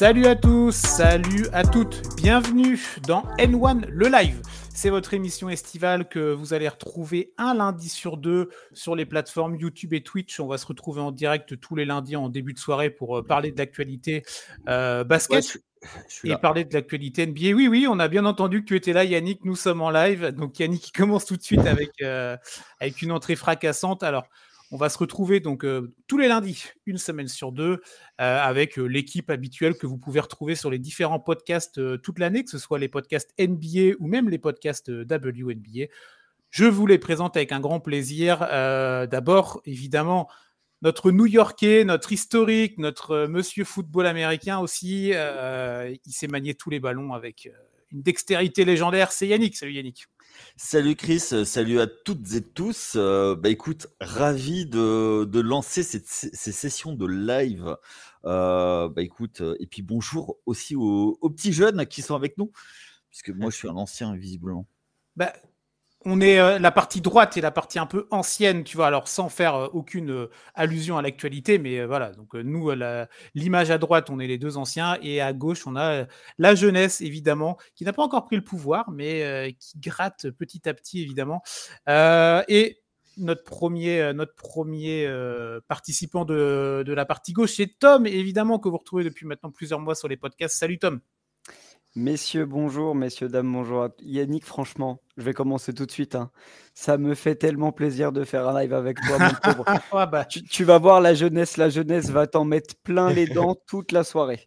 Salut à tous, salut à toutes, bienvenue dans N1 le live. C'est votre émission estivale que vous allez retrouver un lundi sur deux sur les plateformes YouTube et Twitch. On va se retrouver en direct tous les lundis en début de soirée pour euh, parler de l'actualité euh, basket. et parler de l'actualité NBA. Oui, oui, on a bien entendu que tu étais là, Yannick. Nous sommes en live. Donc, Yannick qui commence tout de suite avec, euh, avec une entrée fracassante. Alors, on va se retrouver donc euh, tous les lundis, une semaine sur deux, euh, avec euh, l'équipe habituelle que vous pouvez retrouver sur les différents podcasts toute l'année, que ce soit les podcasts NBA ou même les podcasts WNBA. Je vous les présente avec un grand plaisir. D'abord, évidemment, notre New-Yorkais, notre historique, notre monsieur football américain aussi. il s'est manié tous les ballons avec une dextérité légendaire. C'est Yannick. Salut Yannick. Salut Chris, salut à toutes et tous. Euh, bah écoute, ravi de, de lancer cette, ces sessions de live. Euh, bah écoute, euh, et puis bonjour aussi aux, petits jeunes qui sont avec nous, puisque moi je suis un ancien visiblement. Bah, on est euh, la partie droite et la partie un peu ancienne, tu vois. Alors sans faire euh, aucune euh, allusion à l'actualité, mais voilà. Donc nous, l'image à droite, on est les deux anciens, et à gauche, on a la jeunesse évidemment, qui n'a pas encore pris le pouvoir, mais qui gratte petit à petit évidemment. et notre premier, notre premier participant de, de, la partie gauche, c'est Tom, évidemment, que vous retrouvez depuis maintenant plusieurs mois sur les podcasts. Salut Tom. Messieurs, bonjour, messieurs, dames, bonjour. Yannick, franchement, je vais commencer tout de suite. Hein. Ça me fait tellement plaisir de faire un live avec toi, mon pauvre. Bah. tu, vas voir, la jeunesse, la jeunesse va t'en mettre plein les dents toute la soirée.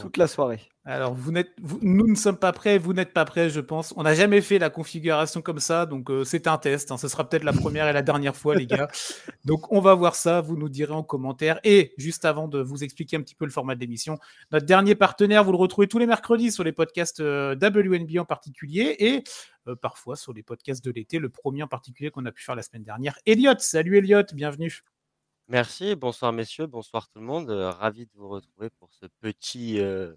Toute la soirée. Alors, vous n'êtes, nous ne sommes pas prêts, vous n'êtes pas prêts, je pense. On n'a jamais fait la configuration comme ça, donc euh, c'est un test. Hein. Ce sera peut-être la première et la dernière fois, les gars. Donc, on va voir ça. Vous nous direz en commentaire. Et juste avant de vous expliquer un petit peu le format de l'émission, notre dernier partenaire, vous le retrouvez tous les mercredis sur les podcasts euh, WNB en particulier et euh, parfois sur les podcasts de l'été. Le premier en particulier qu'on a pu faire la semaine dernière. Elliot, salut Elliot, bienvenue. Merci, bonsoir messieurs, bonsoir tout le monde. Euh, ravi de vous retrouver pour ce petit, euh,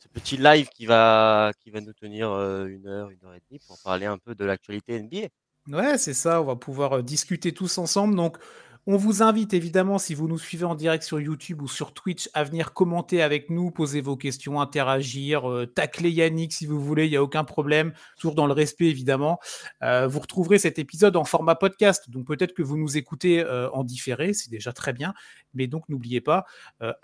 ce petit live qui va, qui va nous tenir euh, une heure, une heure et demie pour parler un peu de l'actualité NBA. Ouais, c'est ça, on va pouvoir discuter tous ensemble. Donc, on vous invite évidemment, si vous nous suivez en direct sur YouTube ou sur Twitch, à venir commenter avec nous, poser vos questions, interagir, euh, tacler Yannick si vous voulez, il n'y a aucun problème, toujours dans le respect évidemment. Euh, vous retrouverez cet épisode en format podcast, donc peut-être que vous nous écoutez euh, en différé, c'est déjà très bien, mais donc n'oubliez pas,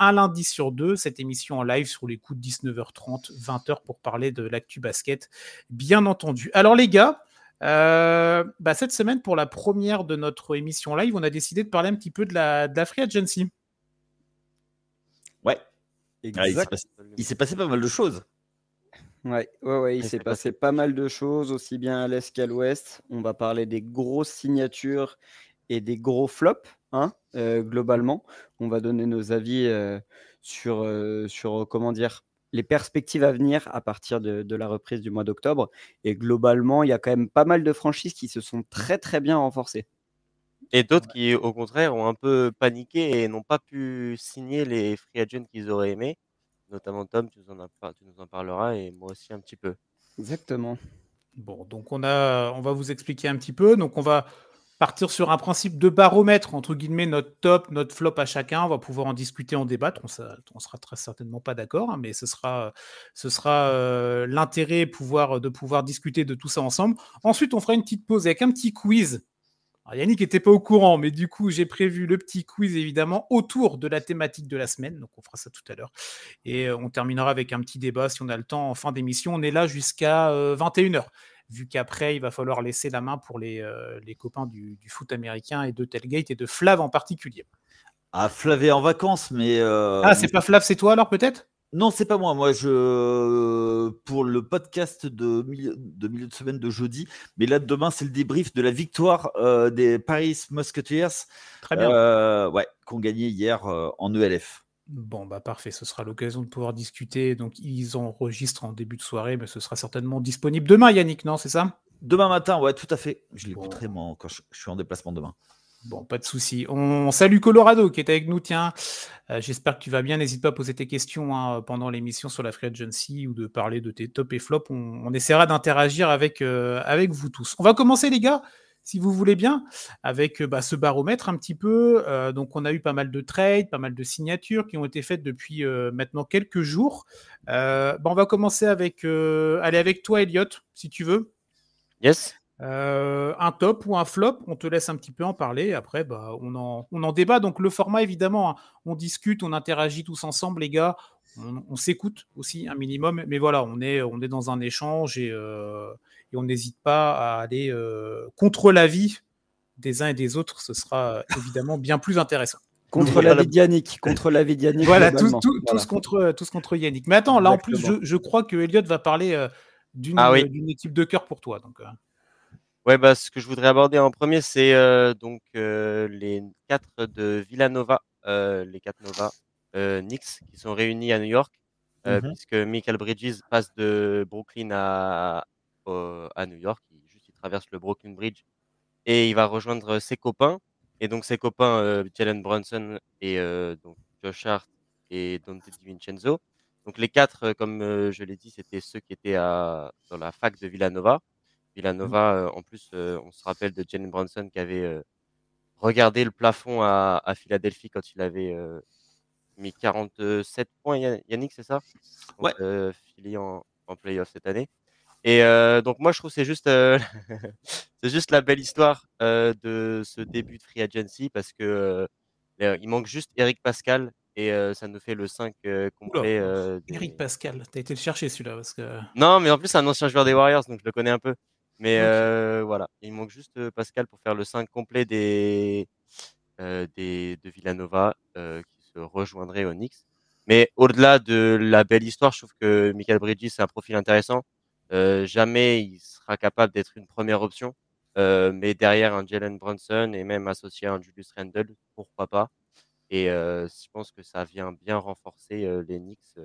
un lundi sur deux, cette émission en live sur les coups de 19h30, 20h pour parler de l'actu basket, bien entendu. Alors les gars, euh, bah, cette semaine, pour la première de notre émission live, on a décidé de parler un petit peu de la, Free Agency. Ouais. Exact. Ah, il s'est passé, pas mal de choses. Ouais, ouais, ouais il s'est passé, pas mal de choses, aussi bien à l'est qu'à l'ouest. On va parler des grosses signatures et des gros flops, hein, euh, globalement. On va donner nos avis euh, sur, sur, comment dire, les perspectives à venir à partir de, la reprise du mois d'octobre. Et globalement, il y a quand même pas mal de franchises qui se sont très très bien renforcées. Et d'autres qui, au contraire, ont un peu paniqué et n'ont pas pu signer les free agents qu'ils auraient aimés. Notamment Tom, tu nous, en tu nous en parleras et moi aussi un petit peu. Exactement. Bon, donc on, a, on va vous expliquer un petit peu. Donc on va partir sur un principe de baromètre, entre guillemets, notre top, notre flop à chacun. On va pouvoir en discuter, en débattre. On, ne sera très certainement pas d'accord, hein, mais ce sera, ce sera euh, l'intérêt de pouvoir discuter de tout ça ensemble. Ensuite, on fera une petite pause avec un petit quiz. Yannick n'était pas au courant, mais du coup, j'ai prévu le petit quiz, évidemment, autour de la thématique de la semaine. Donc, on fera ça tout à l'heure. Et euh, on terminera avec un petit débat, si on a le temps, en fin d'émission. On est là jusqu'à 21h. Euh, vu qu'après, il va falloir laisser la main pour les, euh, copains du, foot américain et de Telgate et de Flav en particulier. Ah, Flav est en vacances, mais. Euh, ah, c'est pas Flav, c'est toi alors peut-être non, c'est pas moi. Moi, je pour le podcast de milieu de, de semaine de jeudi, mais là demain c'est le débrief de la victoire euh, des Paris Musketeers. Très bien. ouais, qu'on gagnait hier en ELF. Bon, bah parfait, ce sera l'occasion de pouvoir discuter. Donc, ils enregistrent en début de soirée, mais ce sera certainement disponible demain, Yannick, non C'est ça Demain matin, ouais, tout à fait. Je l'écouterai, quand je, suis en déplacement demain. Bon, pas de souci. On salue Colorado qui est avec nous. Tiens, euh, j'espère que tu vas bien. N'hésite pas à poser tes questions hein, pendant l'émission sur la Free Agency ou de parler de tes top et flops. On, essaiera d'interagir avec, euh, avec vous tous. On va commencer, les gars, si vous voulez bien, avec euh, bah, ce baromètre un petit peu. Euh, donc, on a eu pas mal de trades, pas mal de signatures qui ont été faites depuis euh, maintenant quelques jours. Bah, on va commencer avec, allez, avec toi, Elliot, si tu veux. Yes. un top ou un flop, on te laisse un petit peu en parler. Après, bah, on, en, on en débat. Donc, le format, évidemment, hein, on discute, on interagit tous ensemble, les gars. On, s'écoute aussi un minimum. Mais voilà, on est, on est dans un échange et et on n'hésite pas à aller euh, contre l'avis des uns et des autres, ce sera euh, évidemment bien plus intéressant. Contre l'avis de Yannick, contre la vie Voilà, tout, tout, tout contre, euh, tous contre Yannick. Mais attends, là en plus, je, crois que Elliot va parler ah d'une équipe de cœur pour toi. Donc, Ouais, bah, ce que je voudrais aborder en premier, c'est donc les quatre de Villanova, les quatre Nova Knicks qui sont réunis à New York, mm-hmm. puisque Michael Bridges passe de Brooklyn à, à New York. Il, juste, il traverse le Brooklyn Bridge et il va rejoindre euh, ses copains. Et donc, ses copains, euh, Jalen Brunson et euh, donc Josh Hart et Dante DiVincenzo. Donc, les quatre, comme je l'ai dit, c'était ceux qui étaient à, dans la fac de Villanova. Villanova, mm. en plus, on se rappelle de Jalen Brunson qui avait regardé le plafond à, Philadelphie quand il avait mis 47 points, Yannick, c'est ça Ouais. Philly en, en playoff cette année. Et euh, donc moi je trouve c'est juste euh, c'est juste la belle histoire euh, de ce début de free agency parce que ben, il manque juste Eric Pascal et ça nous fait le 5 complet. Eric Pascal, as été le chercher celui-là parce que non mais en plus c'est un ancien joueur des Warriors donc je le connais un peu. Mais ah, voilà, il manque juste Pascal pour faire le 5 complet des, des de Villanova qui se rejoindrait au Knicks. Mais au-delà de la belle histoire, je trouve que Michael Bridges c'est un profil intéressant. Euh, jamais il sera capable d'être une première option. Euh, mais derrière un Jalen Brunson et même associé à un Julius Randle, pourquoi pas Et euh, je pense que ça vient bien renforcer les Knicks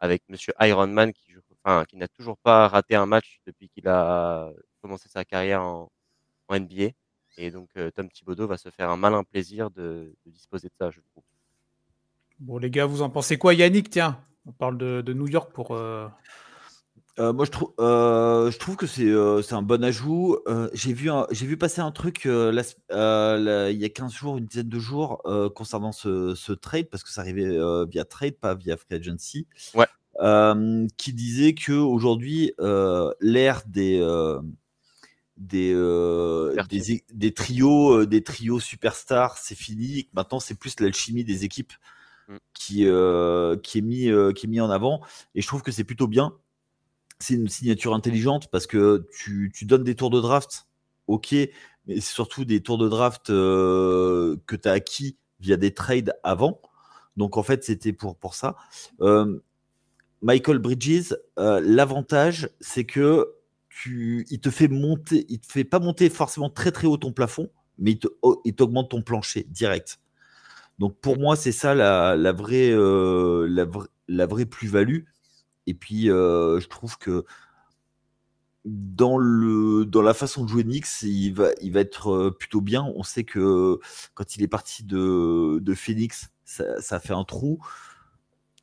avec Monsieur Ironman qui, enfin, qui n'a toujours pas raté un match depuis qu'il a commencé sa carrière en, NBA. Et donc Tom Thibodeau va se faire un malin plaisir de, disposer de ça, je trouve. Bon les gars, vous en pensez quoi Yannick, tiens, on parle de, de New York pour euh, moi, euh, je, trouve, que c'est euh, un bon ajout. J'ai vu, passer un truc il y a 15 jours, une dizaine de jours, concernant ce, trade, parce que ça arrivait via trade, pas via free agency, ouais. qui disait qu'aujourd'hui, l'ère des, trios, des trios superstars, c'est fini, maintenant, c'est plus l'alchimie des équipes mm. qui, est mis, qui est en avant. Et je trouve que c'est plutôt bien c'est une signature intelligente parce que tu, donnes des tours de draft, ok, mais c'est surtout des tours de draft euh, que tu as acquis via des trades avant. Donc en fait, c'était pour, pour ça. Euh, Michael Bridges, euh, l'avantage, c'est que tu, il te fait monter, il te fait pas monter forcément très très haut ton plafond, mais il, te, oh, t'augmente ton plancher direct. Donc pour mm. moi, c'est ça la, vraie, la vraie plus-value et puis, euh, je trouve que dans le dans la façon de jouer Nix, il va il va être euh, plutôt bien. On sait que quand il est parti de, de Phoenix, ça, ça, fait un trou.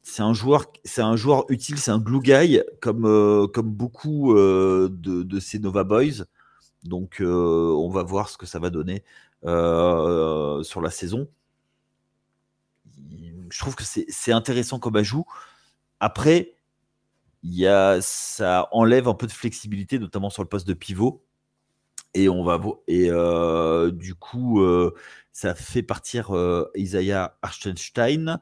C'est un joueur c'est un joueur utile, c'est un glue guy comme euh, comme beaucoup de, de ces Nova Boys. Donc on va voir ce que ça va donner sur la saison. Je trouve que c'est intéressant comme ajout. Après, y a, ça enlève un peu de flexibilité, notamment sur le poste de pivot. Et on va et euh, du coup, euh, ça fait partir euh, Isaiah Archenstein.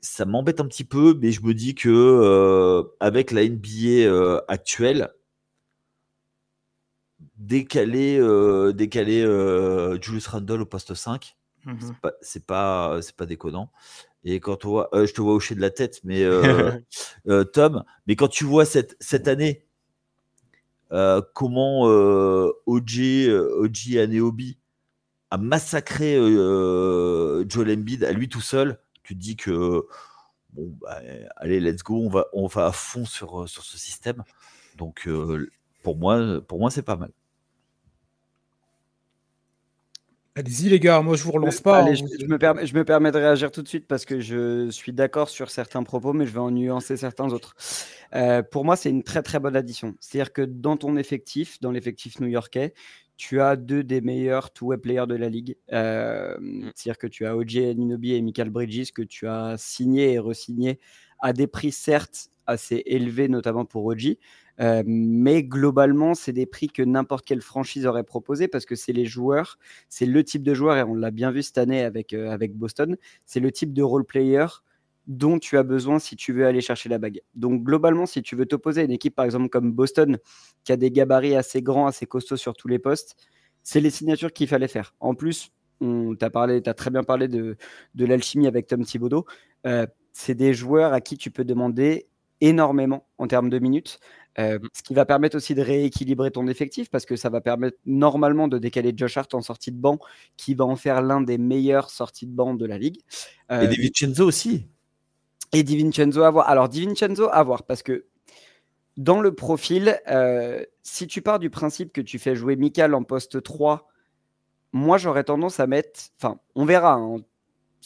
ça m'embête un petit peu, mais je me dis que avec la NBA actuelle, décaler, euh, Julius Randle au poste 5. Mm-hmm. C'est pas, c'est pas, pas, déconnant. Et quand on voit, euh, je te vois hocher de la tête, mais euh, euh, Tom, mais quand tu vois cette, cette année, comment OG, OG Aneobi a massacré Joel Embiid à lui tout seul, tu te dis que bon, bah, allez, let's go, on va, on va à fond sur, sur ce système. Donc pour moi, pour moi c'est pas mal. Allez-y les gars, moi je vous relance pas. Hein. je, me permets, je, de réagir tout de suite parce que je suis d'accord sur certains propos, mais je vais en nuancer certains autres. Euh, pour moi, c'est une très très bonne addition. C'est-à-dire que dans ton effectif, dans l'effectif new-yorkais, tu as deux des meilleurs two-way players de la ligue. Euh, mm. c'est-à-dire que tu as OJ Ninobi et Michael Bridges que tu as signé et re à des prix certes assez élevés, notamment pour OJ, euh, mais globalement, c'est des prix que n'importe quelle franchise aurait proposé parce que c'est les joueurs, c'est le type de joueur, et on l'a bien vu cette année avec, euh, avec Boston, c'est le type de role-player dont tu as besoin si tu veux aller chercher la bague. Donc globalement, si tu veux t'opposer à une équipe par exemple comme Boston, qui a des gabarits assez grands, assez costauds sur tous les postes, c'est les signatures qu'il fallait faire. En plus, on t'a parlé, as très bien parlé de, de l'alchimie avec Tom Thibodeau. Euh, c'est des joueurs à qui tu peux demander énormément en termes de minutes. Euh, mmh. ce qui va permettre aussi de rééquilibrer ton effectif parce que ça va permettre normalement de décaler Josh Hart en sortie de banc qui va en faire l'un des meilleurs sorties de banc de la ligue. Euh, et Di Vincenzo aussi. Et Di Vincenzo à voir. Alors Di Vincenzo à voir parce que dans le profil, euh, si tu pars du principe que tu fais jouer Mikal en poste 3, moi j'aurais tendance à mettre, enfin on verra, hein,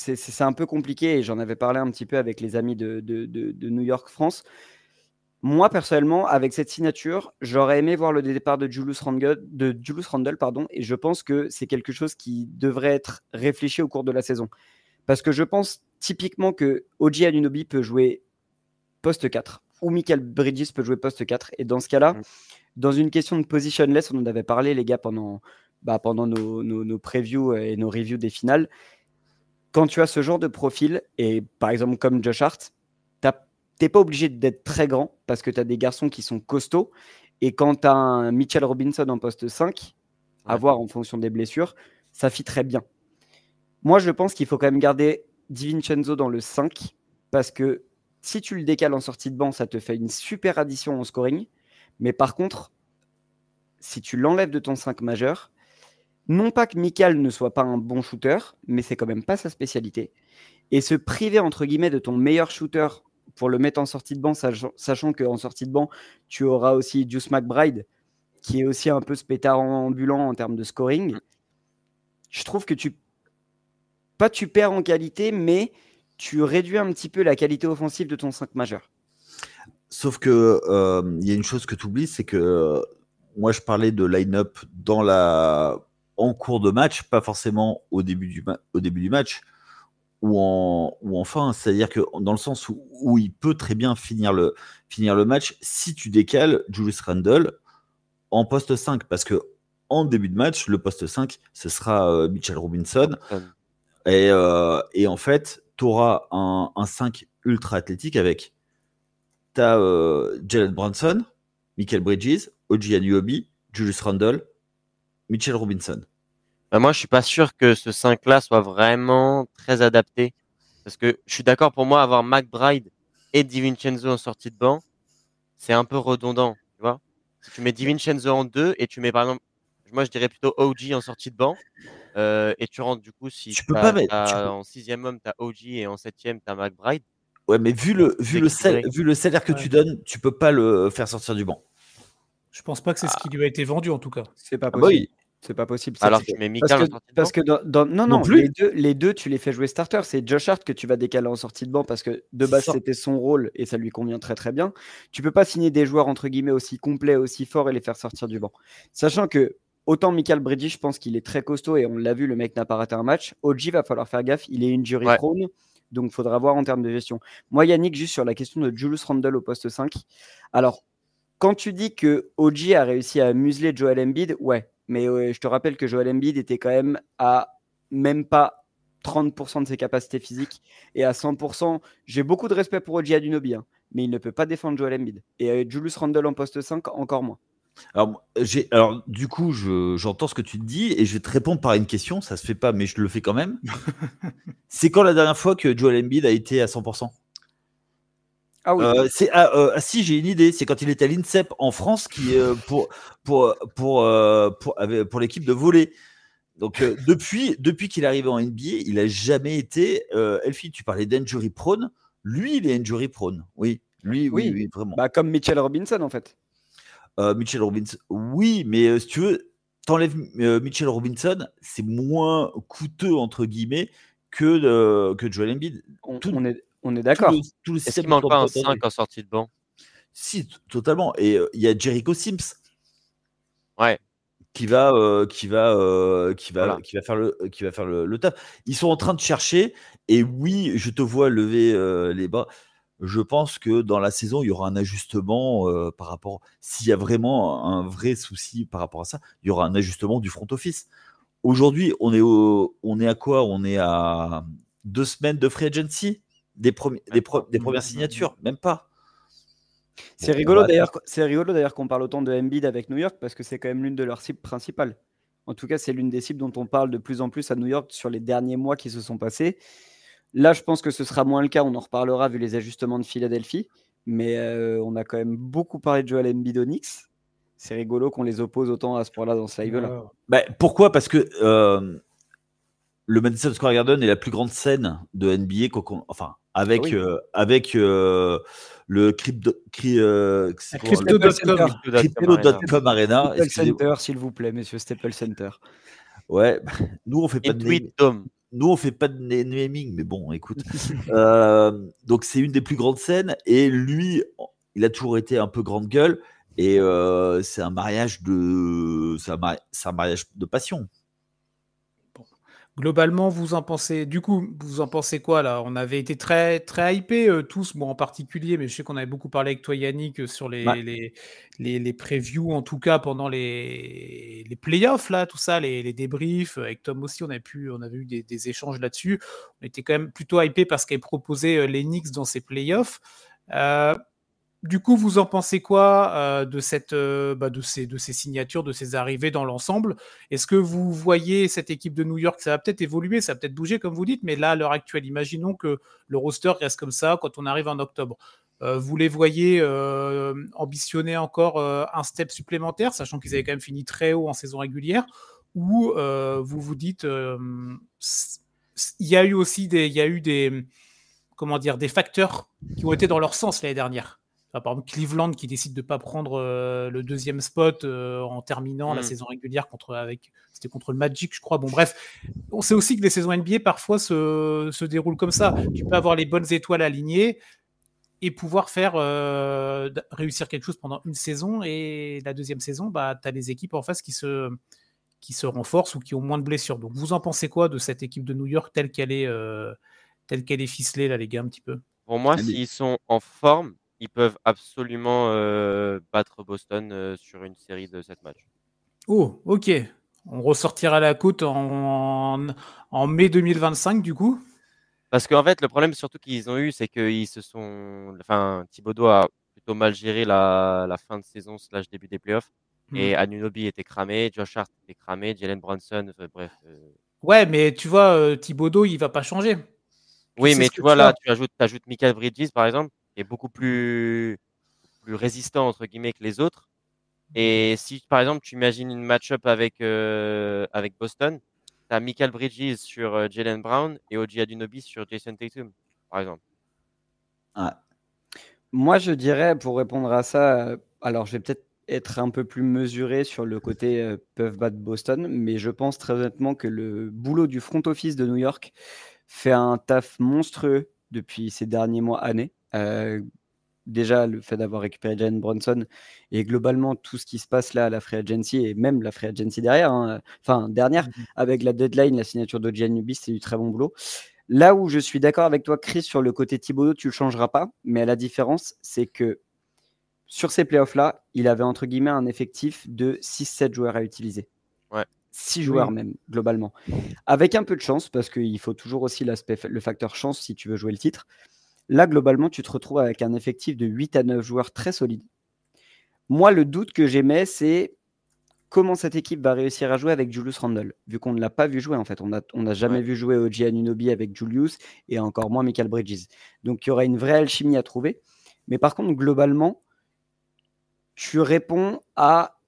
c'est un peu compliqué et j'en avais parlé un petit peu avec les amis de, New York France. Moi, personnellement, avec cette signature, j'aurais aimé voir le départ de Julius Randle, de Julius Randle pardon, et je pense que c'est quelque chose qui devrait être réfléchi au cours de la saison. Parce que je pense typiquement que Oji Anunobi peut jouer poste 4 ou Michael Bridges peut jouer poste 4. Et dans ce cas-là, mmh. dans une question de positionless, on en avait parlé, les gars, pendant, bah, pendant nos, nos previews et nos reviews des finales quand tu as ce genre de profil, et par exemple comme Josh Hart, n'es pas obligé d'être très grand parce que tu as des garçons qui sont costauds. Et quand tu as un Mitchell Robinson en poste 5, à voir en fonction des blessures, ça fit très bien. Moi, je pense qu'il faut quand même garder DiVincenzo dans le 5 parce que si tu le décales en sortie de banc, ça te fait une super addition en scoring. Mais par contre, si tu l'enlèves de ton 5 majeur, non pas que Michael ne soit pas un bon shooter, mais c'est quand même pas sa spécialité. Et se priver, entre guillemets, de ton meilleur shooter pour le mettre en sortie de banc, sachant, qu'en sortie de banc, tu auras aussi Juice McBride, qui est aussi un peu ce ambulant en termes de scoring. Mm. Je trouve que tu. Pas tu perds en qualité, mais tu réduis un petit peu la qualité offensive de ton 5 majeur. Sauf que euh, il y a une chose que tu oublies, c'est que euh, moi je parlais de line-up dans la en cours de match, pas forcément au début du, au début du match ou en, ou fin. C'est-à-dire que dans le sens où, il peut très bien finir le, finir le match si tu décales Julius Randle en poste 5. Parce que en début de match, le poste 5, ce sera euh, Mitchell Robinson. Euh, et, en fait, tu auras un, 5 ultra athlétique avec as, euh, Jalen Brunson, Michael Bridges, Oji Anuobi, Julius Randle, Mitchell Robinson. Bah, moi, je suis pas sûr que ce 5-là soit vraiment très adapté. Parce que je suis d'accord pour moi, avoir McBride et DiVincenzo en sortie de banc, c'est un peu redondant. Tu vois si tu mets DiVincenzo en 2 et tu mets par exemple, moi je dirais plutôt OG en sortie de banc, euh, et tu rentres du coup, si tu peux pas en sixième homme, tu as OG et en septième tu as McBride. Ouais, mais vu le, vu le, vu le salaire que tu donnes, tu peux pas le faire sortir du banc. Je pense pas que c'est ce ah. qui lui a été vendu en tout cas. C'est pas ah bah possible. C'est pas possible. Alors tu mets Michael. parce que, non non, les, deux, les deux tu les fais jouer starter. C'est Josh Hart que tu vas décaler en sortie de banc parce que de base c'était son rôle et ça lui convient très très bien. Tu peux pas signer des joueurs entre guillemets aussi complets aussi forts et les faire sortir du banc. Sachant que autant Michael Brady je pense qu'il est très costaud et on l'a vu le mec n'a pas raté un match. OG va falloir faire gaffe. Il est injury jury prone. Donc, faudra voir en termes de gestion. Moi, Yannick, juste sur la question de Julius Randle au poste 5. Alors, quand tu dis que OG a réussi à museler Joel Embiid, ouais. Mais euh, je te rappelle que Joel Embiid était quand même à même pas 30% de ses capacités physiques et à 100%. J'ai beaucoup de respect pour OG Adunobi, hein, mais il ne peut pas défendre Joel Embiid. Et euh, Julius Randle en poste 5, encore moins. Alors, alors du coup, j'entends ce que tu te dis et je vais te répondre par une question. Ça se fait pas, mais je le fais quand même. C'est quand la dernière fois que Joel Embiid a été à 100% ah, euh, ah, euh, ah si j'ai une idée, c'est quand il était à l'INSEP en France euh, pour l'équipe de volley. Donc depuis qu'il est arrivé en NBA, il a jamais été Elfie, tu parlais d'injury prone, lui il est injury prone. Oui, lui oui, oui, vraiment. Bah, comme Mitchell Robinson en fait. Mitchell Robinson. Oui, mais si tu veux t'enlèves Mitchell Robinson, c'est moins coûteux entre guillemets que que Joel Embiid. on est on est d'accord. Est-ce qu'il manque pas un 5 en sortie de banc Si, totalement. Et euh, il y a Jericho Sims. Ouais. Qui va, euh, qui va, euh, qui va, qui va faire le, qui va faire le, Ils sont en train de chercher. Et oui, je te vois lever les bras. Je pense que dans la saison, il y aura un ajustement par rapport. S'il y a vraiment un vrai souci par rapport à ça, il y aura un ajustement du front office. Aujourd'hui, on est au, on est à quoi On est à deux semaines de free agency des, premières signatures, même pas. C'est rigolo d'ailleurs. C'est rigolo d'ailleurs qu'on parle autant de Embiid avec New York parce que c'est quand même l'une de leurs cibles principales. En tout cas, c'est l'une des cibles dont on parle de plus en plus à New York sur les derniers mois qui se sont passés. Là, je pense que ce sera moins le cas. On en reparlera vu les ajustements de Philadelphie. Mais euh, on a quand même beaucoup parlé de Joel Embiid Onyx. C'est rigolo qu'on les oppose autant à ce point-là dans ce live-là. Bah, pourquoi Parce que euh, le Madison Square Garden est la plus grande scène de NBA. Enfin, avec, euh, avec euh, le crypto.com euh, Arena. Center, s'il vous plaît, monsieur Staple Center. Ouais, nous on fait pas de nous on fait pas de naming, mais bon, écoute. donc c'est une des plus grandes scènes et lui, il a toujours été un peu grande gueule et c'est un mariage de, un mariage de passion. Globalement, vous en pensez, du coup, vous en pensez quoi là On avait été très très hypés euh, tous, moi en particulier, mais je sais qu'on avait beaucoup parlé avec toi Yannick euh, sur les, les, previews, en tout cas pendant les, playoffs, là, tout ça, les, débriefs. Avec Tom aussi, on, a pu, on avait eu des, échanges là-dessus. On était quand même plutôt hypé parce qu'elle proposait euh, les Knicks dans ses playoffs. Du coup, vous en pensez quoi euh, de, cette, euh, bah, de, ces, de ces signatures, de ces arrivées dans l'ensemble Est-ce que vous voyez cette équipe de New York Ça va peut-être évoluer, ça va peut-être bouger, comme vous dites, mais là, à l'heure actuelle, imaginons que le roster reste comme ça quand on arrive en octobre. Euh, vous les voyez ambitionner encore un step supplémentaire, sachant qu'ils avaient quand même fini très haut en saison régulière, ou vous vous dites, il y a eu aussi des, eu des, comment dire, des facteurs qui ont été dans leur sens l'année dernière ah, par exemple, Cleveland qui décide de ne pas prendre euh, le deuxième spot euh, en terminant la mm. saison régulière contre avec c'était contre le Magic, je crois. Bon, bref, on sait aussi que les saisons NBA parfois se, déroulent comme ça. Tu peux avoir les bonnes étoiles alignées et pouvoir faire euh, réussir quelque chose pendant une saison et la deuxième saison, bah, tu as les équipes en face qui se qui se renforcent ou qui ont moins de blessures. Donc, vous en pensez quoi de cette équipe de New York telle qu'elle est telle qu'elle est ficelée là, les gars, un petit peu Pour moi, s'ils sont en forme, ils peuvent absolument euh, battre Boston euh, sur une série de 7 matchs. Oh, ok. On ressortira la côte en, en mai 2025, du coup Parce qu'en fait, le problème surtout qu'ils ont eu, c'est qu'ils se sont. Enfin, Thibodeau a plutôt mal géré la, fin de saison, slash début des playoffs. Hmm. Et Anunobi était cramé, Josh Hart était cramé, Jalen Brunson, bref. Euh. Ouais, mais tu vois, Thibodeau, il va pas changer. Oui, mais tu vois, là, tu ajoutes, ajoutes Michael Bridges, par exemple est beaucoup plus, résistant entre guillemets que les autres. Et si par exemple tu imagines une match-up avec, euh, avec Boston, tu Michael Bridges sur euh, Jalen Brown et Oji Adunobi sur Jason Tatum, par exemple. Moi je dirais pour répondre à ça, euh, alors je vais peut-être être un peu plus mesuré sur le côté peuvent battre Boston, mais je pense très honnêtement que le boulot du front office de New York fait un taf monstrueux depuis ces derniers mois, années. Euh, déjà le fait d'avoir récupéré Jan Bronson et globalement tout ce qui se passe là à la free agency et même la free agency derrière, hein, enfin dernière, mhm. avec la deadline, la signature de Gianni c'est du très bon boulot. Là où je suis d'accord avec toi, Chris, sur le côté Thibodeau, tu le changeras pas, mais la différence, c'est que sur ces playoffs-là, il avait entre guillemets un effectif de 6-7 joueurs à utiliser. 6 joueurs même, globalement. Avec un peu de chance, parce qu'il faut toujours aussi le facteur chance si tu veux jouer le titre. Là, globalement, tu te retrouves avec un effectif de 8 à 9 joueurs très solide. Moi, le doute que j'émets, c'est comment cette équipe va réussir à jouer avec Julius Randle, vu qu'on ne l'a pas vu jouer en fait. On n'a jamais vu jouer à Anunobi avec Julius et encore moins Michael Bridges. Donc il y aura une vraie alchimie à trouver. Mais par contre, globalement, tu réponds à,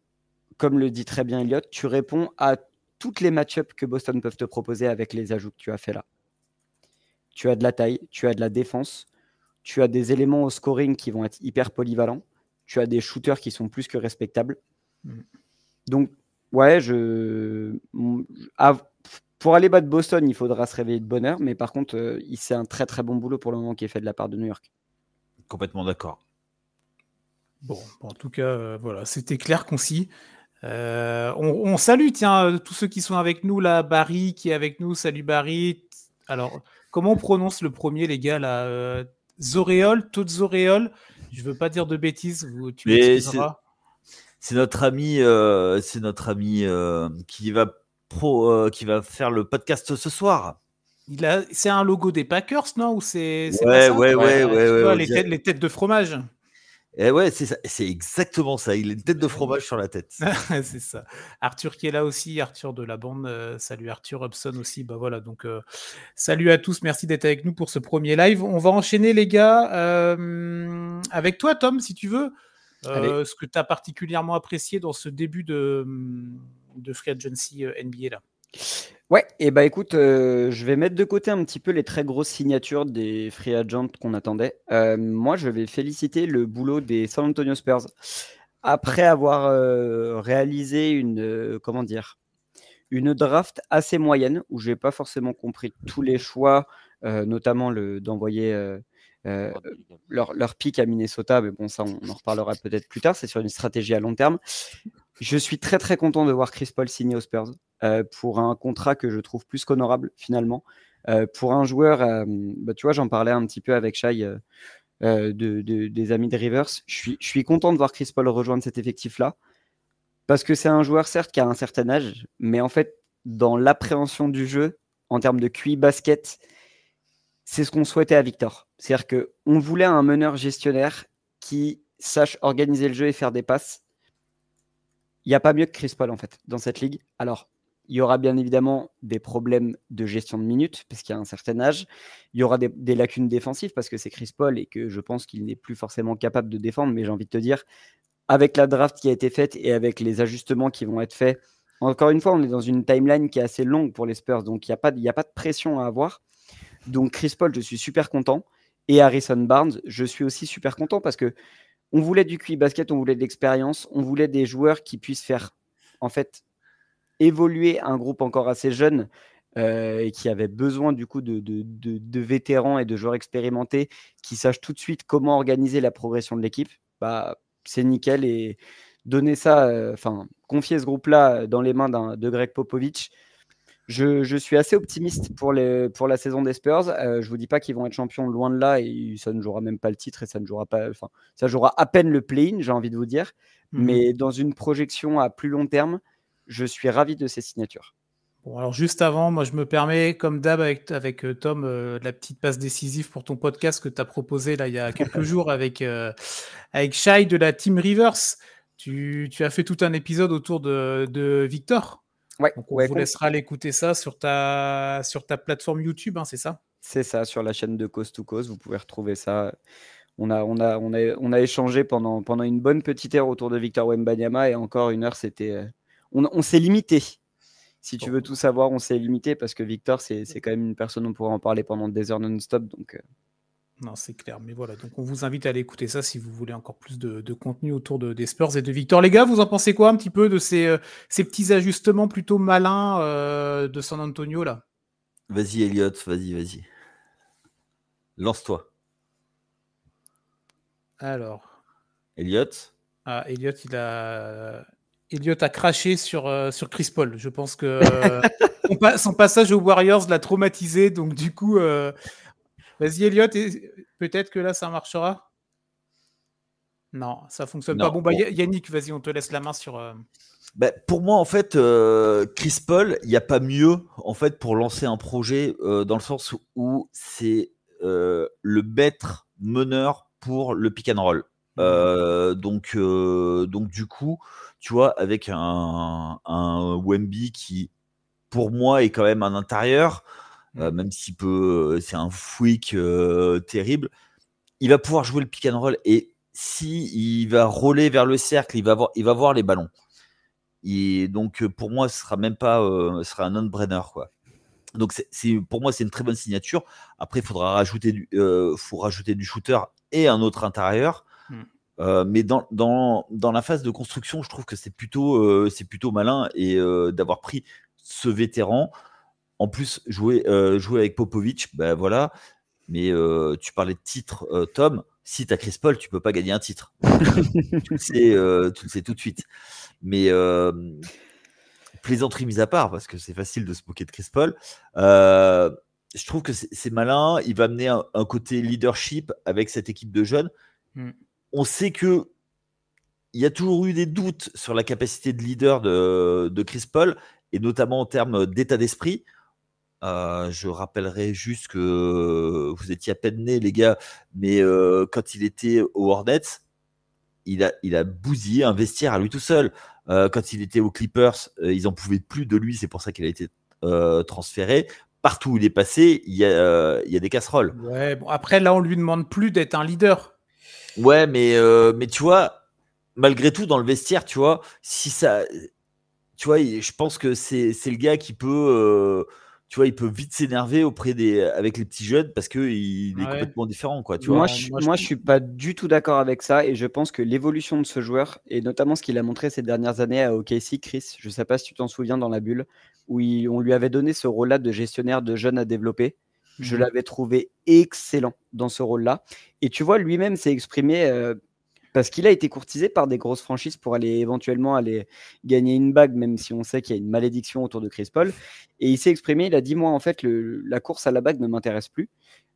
comme le dit très bien Elliott, tu réponds à toutes les match-ups que Boston peuvent te proposer avec les ajouts que tu as fait là. Tu as de la taille, tu as de la défense, tu as des éléments au scoring qui vont être hyper polyvalents. Tu as des shooters qui sont plus que respectables. Mm. Donc, ouais, je. Pour aller battre Boston, il faudra se réveiller de bonne heure. Mais par contre, euh, c'est un très très bon boulot pour le moment qui est fait de la part de New York. Complètement d'accord. Bon, en tout cas, euh, voilà, c'était clair, concis. Euh, on, salue, tiens, tous ceux qui sont avec nous, là, Barry qui est avec nous, salut Barry. Alors, comment on prononce le premier, les gars, là auréoles, toutes auréoles. Je veux pas dire de bêtises, vous, tu m'excuseras. C'est notre ami, euh, c'est notre ami euh, qui va euh, qui va faire le podcast ce soir. Il a, c'est un logo des Packers, non Ou c'est ouais, ouais, ouais, ouais, les têtes de fromage. Et ouais, c'est exactement ça. Il a une tête de fromage sur la tête. c'est ça. Arthur qui est là aussi, Arthur de la bande. Euh, salut Arthur, Hobson aussi. Bah voilà, donc euh, salut à tous. Merci d'être avec nous pour ce premier live. On va enchaîner les gars euh, avec toi Tom, si tu veux. ce que tu as particulièrement apprécié dans ce début de, de Free Agency NBA là. Ouais, et bah écoute, euh, je vais mettre de côté un petit peu les très grosses signatures des free agents qu'on attendait. Euh, moi, je vais féliciter le boulot des San Antonio Spurs. Après avoir euh, réalisé une, comment dire, une draft assez moyenne, où je n'ai pas forcément compris tous les choix, notamment le, d'envoyer leur, leur pic à Minnesota, mais bon, ça, on en reparlera peut-être plus tard. C'est sur une stratégie à long terme. Je suis très, très content de voir Chris Paul signer aux Spurs. Euh, pour un contrat que je trouve plus qu'honorable finalement. Euh, pour un joueur, euh, bah, tu vois, j'en parlais un petit peu avec Shai de, des amis de Rivers. Je suis, je suis content de voir Chris Paul rejoindre cet effectif-là parce que c'est un joueur certes qui a un certain âge, mais en fait, dans l'appréhension du jeu, en termes de QI basket, c'est ce qu'on souhaitait à Victor. C'est-à-dire qu'on voulait un meneur gestionnaire qui sache organiser le jeu et faire des passes. Il n'y a pas mieux que Chris Paul, en fait, dans cette ligue. Alors, il y aura bien évidemment des problèmes de gestion de minutes, parce qu'il y a un certain âge. Il y aura des, lacunes défensives, parce que c'est Chris Paul et que je pense qu'il n'est plus forcément capable de défendre. Mais j'ai envie de te dire, avec la draft qui a été faite et avec les ajustements qui vont être faits, encore une fois, on est dans une timeline qui est assez longue pour les Spurs, donc il n'y a, pas, a pas de pression à avoir. Donc Chris Paul, je suis super content. Et Harrison Barnes, je suis aussi super content parce que on voulait du QI basket, on voulait de l'expérience, on voulait des joueurs qui puissent faire en fait évoluer un groupe encore assez jeune euh, et qui avait besoin du coup de, de, vétérans et de joueurs expérimentés qui sachent tout de suite comment organiser la progression de l'équipe, bah, c'est nickel et donner ça, euh, enfin confier ce groupe-là dans les mains de Greg Popovich. Je, je, suis assez optimiste pour, les, pour la saison des Spurs. Euh, je vous dis pas qu'ils vont être champions loin de là et ça ne jouera même pas le titre et ça ne jouera pas, enfin ça jouera à peine le play-in, j'ai envie de vous dire. Mmh Mais dans une projection à plus long terme, je suis ravi de ces signatures. Bon, alors juste avant, moi je me permets, comme d'hab avec, euh, Tom, euh, la petite passe décisive pour ton podcast que tu as proposé là, il y a quelques jours avec, euh, avec Shai de la Team Rivers. Tu, tu, as fait tout un épisode autour de, Victor. Ouais, on vous laissera l'écouter ça sur ta, sur ta plateforme YouTube, hein, c'est ça C'est ça, sur la chaîne de Cause to Cause, vous pouvez retrouver ça. On a, on a, on on a échangé pendant, pendant une bonne petite heure autour de Victor Wembanyama et encore une heure, c'était on, s'est limité. Si tu veux tout savoir, on s'est limité parce que Victor, c'est quand même une personne, on pourrait en parler pendant des heures non-stop. Donc. Euh. Non, c'est clair. Mais voilà, donc on vous invite à aller écouter ça si vous voulez encore plus de, contenu autour des Spurs et de Victor. Les gars, vous en pensez quoi un petit peu de ces, euh, petits ajustements plutôt malins euh, de San Antonio là Vas-y, Elliot, vas-y, vas-y. Lance-toi. Alors. Elliot Ah, Elliot, il a. Elliot a craché sur, euh, sur Chris Paul. Je pense que euh, son, passage aux Warriors l'a traumatisé. Donc, du coup, euh, vas-y, Elliot, peut-être que là, ça marchera. Non, ça fonctionne pas. Bon, bah, Yannick, vas-y, on te laisse la main sur. Bah, pour moi, en fait, Chris Paul, il n'y a pas mieux en fait pour lancer un projet dans le sens où c'est le maître meneur pour le pick and roll. Euh, donc, euh, donc du coup, tu vois, avec un, Wemby qui, pour moi, est quand même un intérieur, euh, mmh. même s'il peut, c'est un fouic terrible, il va pouvoir jouer le pick and roll et si il va rouler vers le cercle, il va voir, il va voir les ballons. Et donc pour moi, ce sera même pas, sera un non-brainer quoi. Donc c'est pour moi c'est une très bonne signature. Après, il faudra rajouter du, faut rajouter du shooter et un autre intérieur. Euh, mais dans, dans, la phase de construction, je trouve que c'est plutôt, euh, plutôt malin et euh, d'avoir pris ce vétéran. En plus, jouer, jouer avec Popovic, ben voilà. Mais tu parlais de titre, Tom. Si tu as Chris Paul, tu peux pas gagner un titre. tu, le sais, tout de suite. Mais plaisanterie mise à part, parce que c'est facile de se moquer de Chris Paul je trouve que c'est malin. Il va amener un, côté leadership avec cette équipe de jeunes. Mm on sait que il y a toujours eu des doutes sur la capacité de leader de, Chris Paul, et notamment en termes d'état d'esprit. Euh, je rappellerai juste que vous étiez à peine nés, les gars, mais euh, quand il était aux Hornets, il a, il a bousillé un vestiaire à lui tout seul. Euh, quand il était aux Clippers, ils n'en pouvaient plus de lui, c'est pour ça qu'il a été transféré. Partout où il est passé, il y a, il y a des casseroles. Ouais, bon, après, là, on lui demande plus d'être un leader. Ouais, mais, euh, mais tu vois, malgré tout, dans le vestiaire, tu vois, si ça. Tu vois, je pense que c'est le gars qui peut. Euh, tu vois, il peut vite s'énerver auprès des avec les petits jeunes parce que il est complètement différent, quoi. moi, je, ne suis pas du tout d'accord avec ça et je pense que l'évolution de ce joueur et notamment ce qu'il a montré ces dernières années à OKC, Chris, je sais pas si tu t'en souviens dans la bulle où on lui avait donné ce rôle-là de gestionnaire de jeunes à développer je mhm. l'avais trouvé excellent dans ce rôle-là. Et tu vois, lui-même s'est exprimé euh, parce qu'il a été courtisé par des grosses franchises pour aller éventuellement aller gagner une bague, même si on sait qu'il y a une malédiction autour de Chris Paul. Et il s'est exprimé, il a dit, moi, en fait, la course à la bague ne m'intéresse plus.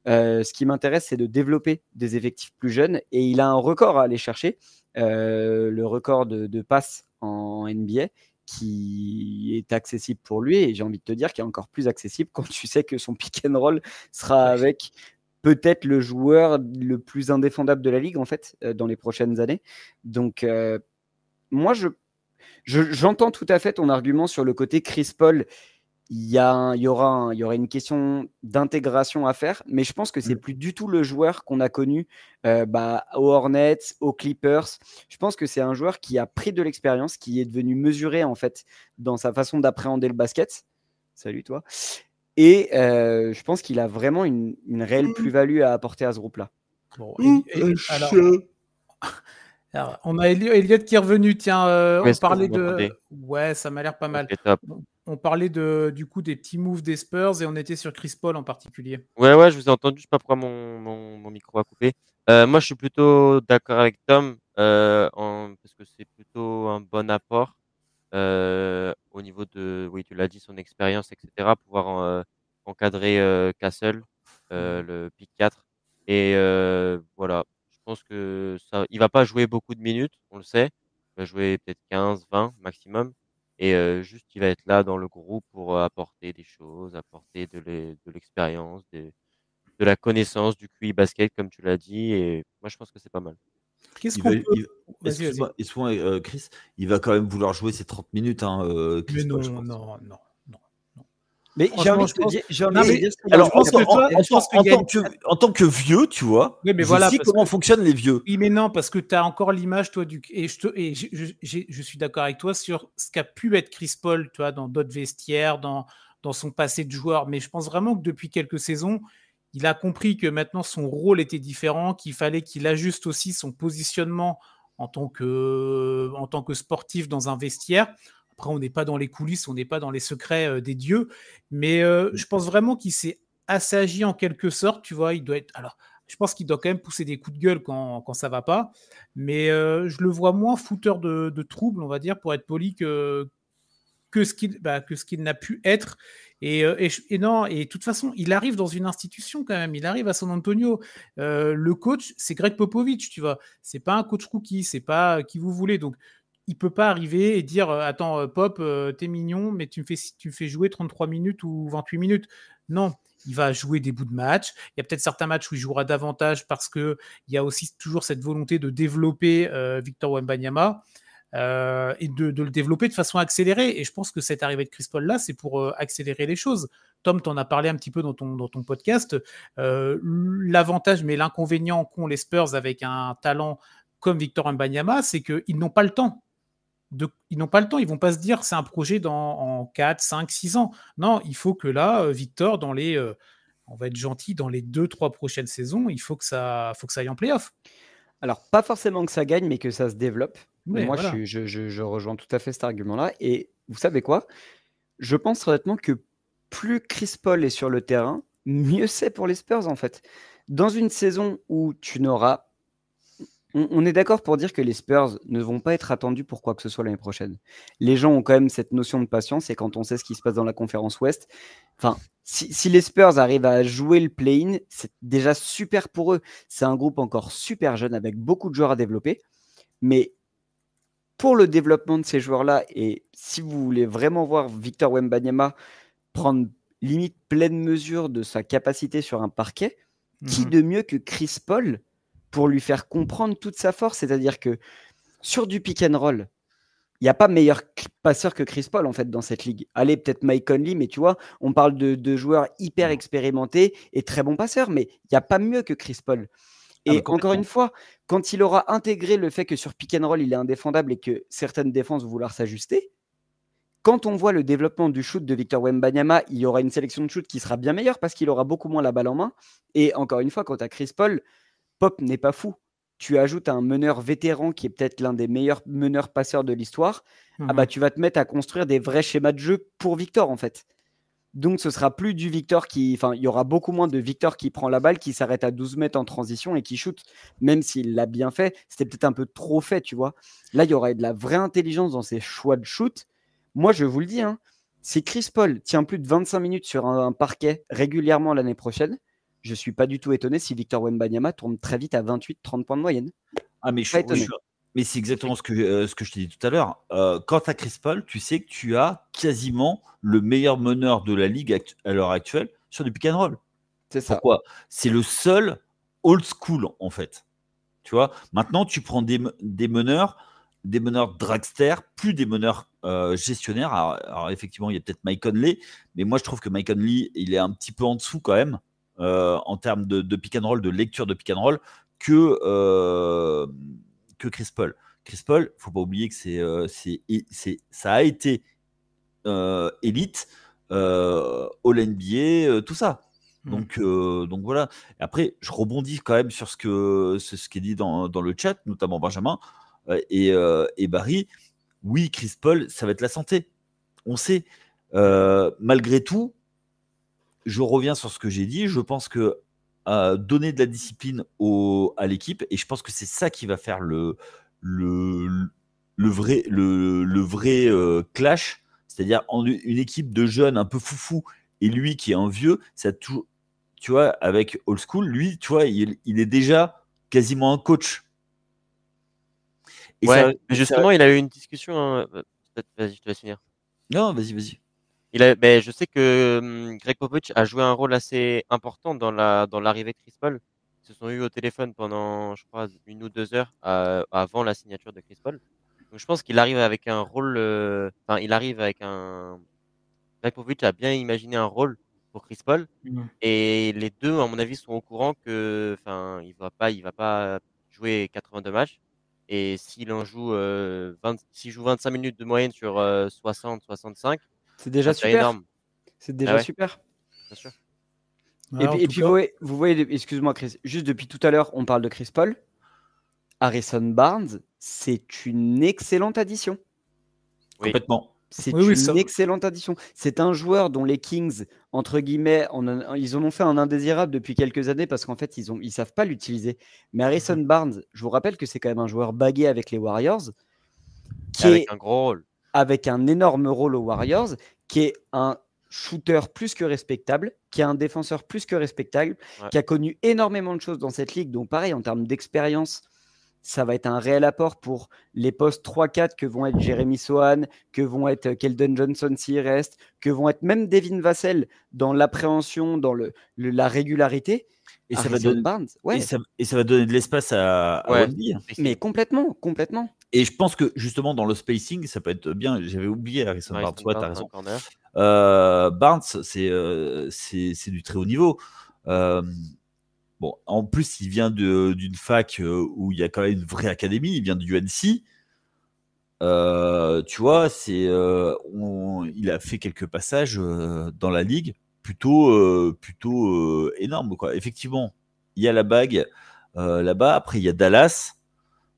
Euh, ce qui m'intéresse, c'est de développer des effectifs plus jeunes. Et il a un record à aller chercher, euh, le record de, de passes en NBA qui est accessible pour lui et j'ai envie de te dire qu'il est encore plus accessible quand tu sais que son pick and roll sera avec peut-être le joueur le plus indéfendable de la ligue en fait euh, dans les prochaines années. Donc euh, moi je j'entends tout à fait ton argument sur le côté Chris Paul il y, a, y, aura il y aura une question d'intégration à faire, mais je pense que c'est mm. plus du tout le joueur qu'on a connu euh, bah, aux Hornets, aux Clippers. Je pense que c'est un joueur qui a pris de l'expérience, qui est devenu mesuré en fait dans sa façon d'appréhender le basket. Salut toi. Et euh, je pense qu'il a vraiment une, réelle mm. plus-value à apporter à ce groupe-là. Mm. Euh, on a Elliot, qui est revenu. Tiens, euh, on parlait de. Ouais, ça m'a l'air pas mal on parlait de, du coup des petits moves des Spurs et on était sur Chris Paul en particulier. Ouais, ouais, je vous ai entendu, je sais pas pourquoi mon, mon, micro a coupé. Euh, moi, je suis plutôt d'accord avec Tom euh, parce que c'est plutôt un bon apport euh, au niveau de, oui, tu l'as dit, son expérience, etc. Pouvoir encadrer Castle, mm-hmm. le pick 4. Et voilà, je pense que ça, il va pas jouer beaucoup de minutes, on le sait. Il va jouer peut-être 15, 20 maximum. Et juste, il va être là dans le groupe pour apporter des choses, apporter de l'expérience, de, la connaissance du QI basket, comme tu l'as dit. Et moi, je pense que c'est pas mal. Qu'est-ce qu'on peut... excuse euh, Chris, il va quand même vouloir jouer ses 30 minutes. Hein, euh, Mais non, non, non. Mais j'ai en tant que vieux, tu vois, mais je sais comment fonctionnent les vieux. Oui, mais non, parce que tu as encore l'image, toi, du. Et je, suis d'accord avec toi sur ce qu'a pu être Chris Paul, tu dans d'autres vestiaires, dans, son passé de joueur. Mais je pense vraiment que depuis quelques saisons, il a compris que maintenant son rôle était différent, qu'il fallait qu'il ajuste aussi son positionnement en tant que sportif dans un vestiaire après, on n'est pas dans les coulisses, on n'est pas dans les secrets euh, des dieux, mais euh, je pense vraiment qu'il s'est assagi en quelque sorte, tu vois, il doit être... Alors, je pense qu'il doit quand même pousser des coups de gueule quand, quand ça va pas, mais euh, je le vois moins fouteur de, troubles, on va dire, pour être poli, que, que ce qu'il bah, n'a pu être. Et, non, et de toute façon, il arrive dans une institution quand même. Il arrive à San Antonio. le coach, c'est Greg Popovich, tu vois. C'est pas un coach rookie, c'est pas qui vous voulez. Donc, il peut pas arriver et dire euh, attends euh, Pop euh, t'es mignon mais tu me fais tu fais jouer 33 minutes ou 28 minutes non il va jouer des bouts de match il y a peut-être certains matchs où il jouera davantage parce que il y a aussi toujours cette volonté de développer Victor Wembanyama et de, le développer de façon accélérée et je pense que cette arrivée de Chris Paul là c'est pour accélérer les choses Tom tu en as parlé un petit peu dans ton, dans ton podcast l'avantage mais l'inconvénient qu'ont les Spurs avec un talent comme Victor Wembanyama c'est qu'ils n'ont pas le temps ils n'ont pas le temps, ils vont pas se dire c'est un projet dans, en 4, 5, 6 ans. Non, il faut que là, euh, Victor, dans les, euh, on va être gentil, dans les 2-3 prochaines saisons, il faut que ça, faut que ça aille en playoff. Alors, pas forcément que ça gagne, mais que ça se développe. moi, je, je, rejoins tout à fait cet argument-là. Et vous savez quoi Je pense honnêtement que plus Chris Paul est sur le terrain, mieux c'est pour les Spurs, en fait. Dans une saison où tu n'auras on, est d'accord pour dire que les Spurs ne vont pas être attendus pour quoi que ce soit l'année prochaine. Les gens ont quand même cette notion de patience et quand on sait ce qui se passe dans la conférence Ouest, enfin, si, les Spurs arrivent à jouer le play-in, c'est déjà super pour eux. C'est un groupe encore super jeune avec beaucoup de joueurs à développer. Mais pour le développement de ces joueurs-là, et si vous voulez vraiment voir Victor Wembanyama prendre limite pleine mesure de sa capacité sur un parquet, qui mhm. de mieux que Chris Paul pour lui faire comprendre toute sa force. C'est-à-dire que sur du pick and roll, il n'y a pas meilleur passeur que Chris Paul en fait dans cette ligue. Allez, peut-être Mike Conley, mais tu vois, on parle de, joueurs hyper expérimentés et très bons passeurs, mais il n'y a pas mieux que Chris Paul. Ah, et encore une fois, quand il aura intégré le fait que sur pick and roll, il est indéfendable et que certaines défenses vont vouloir s'ajuster, quand on voit le développement du shoot de Victor Wembanyama, il y aura une sélection de shoot qui sera bien meilleure parce qu'il aura beaucoup moins la balle en main. Et encore une fois, quand à Chris Paul, n'est pas fou. Tu ajoutes un meneur vétéran qui est peut-être l'un des meilleurs meneurs passeurs de l'histoire. Ah bah mhm. tu vas te mettre à construire des vrais schémas de jeu pour Victor en fait. Donc ce sera plus du Victor qui, enfin il y aura beaucoup moins de Victor qui prend la balle, qui s'arrête à 12 mètres en transition et qui shoot, même s'il l'a bien fait, c'était peut-être un peu trop fait, tu vois. Là il y aura de la vraie intelligence dans ses choix de shoot. Moi je vous le dis, hein, si Chris Paul tient plus de 25 minutes sur un parquet régulièrement l'année prochaine, je ne suis pas du tout étonné si Victor Wembanyama tourne très vite à 28-30 points de moyenne. Ah, mais je, mais c'est exactement ce que, euh, ce que je t'ai dit tout à l'heure. Euh, quant à Chris Paul, tu sais que tu as quasiment le meilleur meneur de la ligue à l'heure actuelle sur du pick and roll. C'est ça. Pourquoi C'est le seul old school, en fait. Tu vois, maintenant, tu prends des, meneurs des meneurs dragsters, plus des meneurs euh, gestionnaires. Alors, alors, effectivement, il y a peut-être Mike Conley, mais moi je trouve que Mike Conley, il est un petit peu en dessous quand même euh, en termes de, de, pick and roll, de lecture de pick and roll, que, euh, que Chris Paul. Chris Paul, faut pas oublier que c'est, euh, c'est, ça a été élite, All-NBA, tout ça. Mmh. Donc, donc voilà. après, je rebondis quand même sur ce que ce qui est dit dans, dans le chat, notamment Benjamin et, et, Barry. Oui, Chris Paul, ça va être la santé. On sait. malgré tout, je reviens sur ce que j'ai dit. Je pense que euh, donner de la discipline au, à l'équipe, et je pense que c'est ça qui va faire le, le, le vrai, le, vrai euh, clash. C'est-à-dire une équipe de jeunes un peu foufou et lui qui est un vieux, ça tu vois, avec old school, lui, tu vois, il, est déjà quasiment un coach. justement, il a eu une discussion. Hein, euh, vas-y, je te laisse finir. Non, vas-y, vas-y. Il ben, je sais que mmh, Greg Popovich a joué un rôle assez important dans la dans l'arrivée de Chris Paul. Ils se sont eu au téléphone pendant, je crois, une ou deux heures euh, avant la signature de Chris Paul. Donc je pense qu'il arrive avec un rôle. Euh, enfin, il arrive avec un. Greg Popovich a bien imaginé un rôle pour Chris Paul. Mmh. Et les deux, à mon avis, sont au courant que, enfin, il va pas, il va pas jouer 82 matchs. Et s'il en joue, 25 euh, minutes de moyenne sur 60, 65, c'est déjà ah, super. C'est déjà ah super. et, puis vous voyez, excuse-moi Chris, juste depuis tout à l'heure, on parle de Chris Paul. Harrison Barnes, c'est une excellente addition. Oui. Complètement. C'est une excellente addition. C'est un joueur dont les Kings, entre guillemets, ils en ont fait un indésirable depuis quelques années parce qu'en fait, ils ne savent pas l'utiliser. Mais Harrison mhm. Barnes, je vous rappelle que c'est quand même un joueur bagué avec les Warriors. Qui avec est... un gros rôle avec un énorme rôle aux Warriors, qui est un shooter plus que respectable, qui est un défenseur plus que respectable, qui a connu énormément de choses dans cette ligue. Donc pareil, en termes d'expérience, ça va être un réel apport pour les postes 3-4 que vont être Jeremy Sohan, que vont être euh, Keldon Johnson s'il reste, que vont être même Devin Vassell dans l'appréhension, dans la régularité. Et, ça va, donner... de l'espace à, Mais complètement, complètement. Et je pense que justement dans le spacing, ça peut être bien. J'avais oublié Harrison Barnes, tu as raison. Euh, Barnes, euh, c'est du très haut niveau. Euh, bon, en plus, il vient d'une fac où il y a quand même une vraie académie. Il vient de UNC. tu vois, c'est il a fait quelques passages dans la ligue plutôt, euh, plutôt euh, énorme. Quoi. Effectivement, il y a la bague euh, là-bas. Après, il y a Dallas.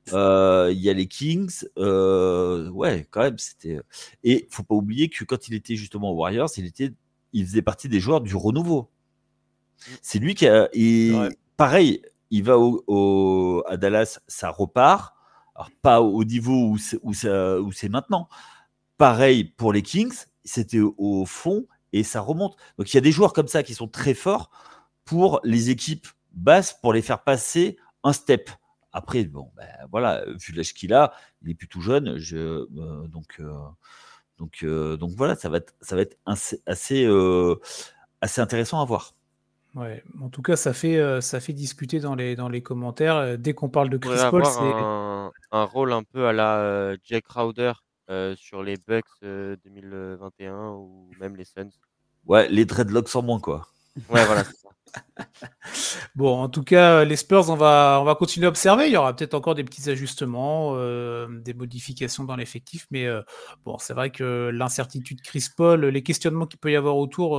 Il y a les Kings, ouais, quand même, c'était. Et faut pas oublier que quand il était justement aux Warriors, il était, il faisait partie des joueurs du renouveau. C'est lui qui a. pareil, il va à Dallas, ça repart. pas au niveau où où c'est maintenant. Pareil pour les Kings, c'était au fond et ça remonte. Donc il y a des joueurs comme ça qui sont très forts pour les équipes basses, pour les faire passer un step. Après, bon, ben, voilà, vu l'âge qu'il a, il est plus tout jeune. Je, euh, donc, euh, donc, euh, donc voilà, ça va être, ça va être assez, assez, intéressant à voir. Ouais, en tout cas, ça fait, ça fait discuter dans les, dans les commentaires. Dès qu'on parle de Chris Paul, c'est. Un, un, rôle un peu à la Jack Crowder euh, sur les Bucks 2021 euh, ou même les Suns. Ouais, les dreadlocks sont moins, quoi. Ouais, voilà, bon, en tout cas, euh, les Spurs, on va, on va continuer à observer. Il y aura peut-être encore des petits ajustements, des modifications dans l'effectif, mais bon, c'est vrai que l'incertitude Chris Paul, les questionnements qu'il peut y avoir autour,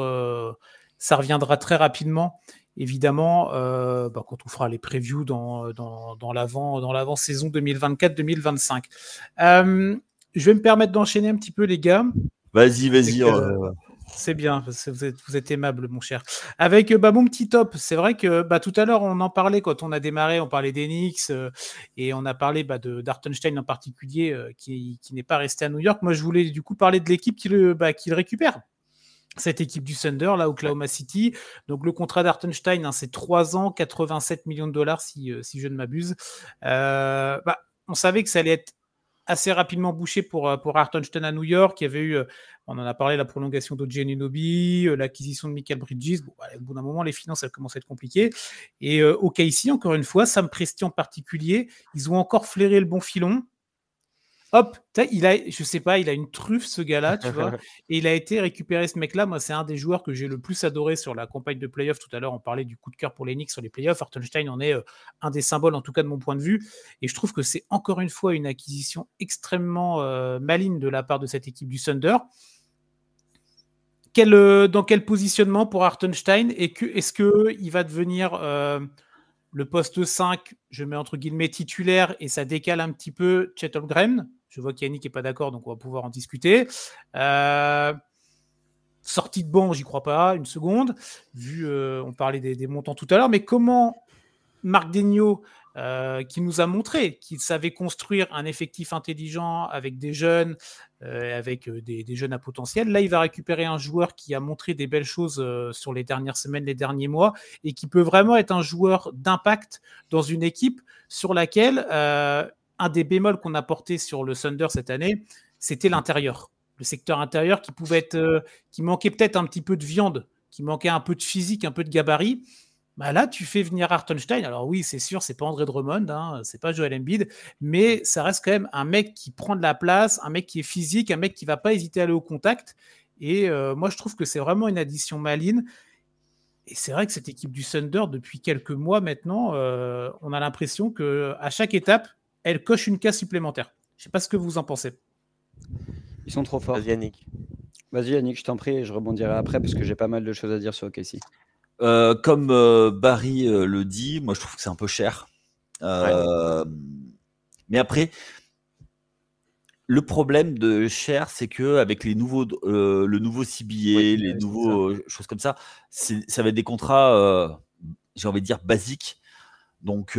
ça reviendra très rapidement évidemment, bah, quand on fera les previews dans, dans, dans l'avant-saison 2024-2025. Euh, je vais me permettre d'enchaîner un petit peu, les gars. Vas-y, vas-y. Euh, c'est bien, vous êtes, vous aimable, mon cher. Avec euh, bah, mon petit top, c'est vrai que bah, tout à l'heure, on en parlait quand on a démarré, on parlait d'Enix euh, et on a parlé bah, de d'Artenstein en particulier, qui, n'est pas resté à New York. Moi, je voulais du coup parler de l'équipe qui, le, bah, qui récupère cette équipe du Thunder, là, Oklahoma City. Donc, le contrat d'Artenstein, hein, c'est 3 ans, 87 millions de dollars, si, je ne m'abuse. Bah, on savait que ça allait être assez rapidement bouché pour, euh, pour à New York. qui avait eu, euh, on en a parlé, la prolongation d'O.J. Nunobi, euh, l'acquisition de Michael Bridges. au bout d'un moment, les finances, elles commencent à être compliquées. Et au cas ici, encore une fois, Sam Presti en particulier, ils ont encore flairé le bon filon hop, il a, je sais pas, il a une truffe ce gars-là, tu vois. et il a été récupéré ce mec-là. Moi, c'est un des joueurs que j'ai le plus adoré sur la campagne de playoffs Tout à l'heure, on parlait du coup de cœur pour les Knicks sur les playoffs. Hartenstein en est euh, un des symboles, en tout cas de mon point de vue. Et je trouve que c'est encore une fois une acquisition extrêmement maline euh, maligne de la part de cette équipe du Thunder. Quel, euh, dans quel positionnement pour Hartenstein et Est-ce qu'il va devenir le poste 5, je mets entre guillemets titulaire et ça décale un petit peu Chet Holmgren je vois qu'Yannick n'est pas d'accord, donc on va pouvoir en discuter. Euh, sortie de banc, j'y crois pas, une seconde, vu qu'on euh, on parlait des, montants tout à l'heure, mais comment Marc Degnaud, euh, qui nous a montré qu'il savait construire un effectif intelligent avec des jeunes, avec des, jeunes à potentiel, là il va récupérer un joueur qui a montré des belles choses sur les dernières semaines, les derniers mois, et qui peut vraiment être un joueur d'impact dans une équipe sur laquelle un des bémols qu'on a porté sur le Thunder cette année, c'était l'intérieur. Le secteur intérieur qui pouvait être, euh, qui manquait peut-être un petit peu de viande, qui manquait un peu de physique, un peu de gabarit. Bah là, tu fais venir Hartenstein. Alors oui, c'est sûr, c'est pas André Drummond, hein, c'est pas Joel Embiid, mais ça reste quand même un mec qui prend de la place, un mec qui est physique, un mec qui va pas hésiter à aller au contact. Et euh, moi, je trouve que c'est vraiment une addition maline. Et c'est vrai que cette équipe du Thunder, depuis quelques mois maintenant, euh, on a l'impression que à chaque étape, elle coche une case supplémentaire. Je sais pas ce que vous en pensez. Ils sont trop forts. Vas-y Yannick. Vas-y Yannick, je t'en prie, et je rebondirai après parce que j'ai pas mal de choses à dire sur OKC. Euh, comme euh, Barry euh, le dit, moi je trouve que c'est un peu cher. Mais après, le problème de cher, c'est que avec les nouveaux, le nouveau CBA, les nouveaux choses comme ça, ça va être des contrats, j'ai envie de dire basiques. Donc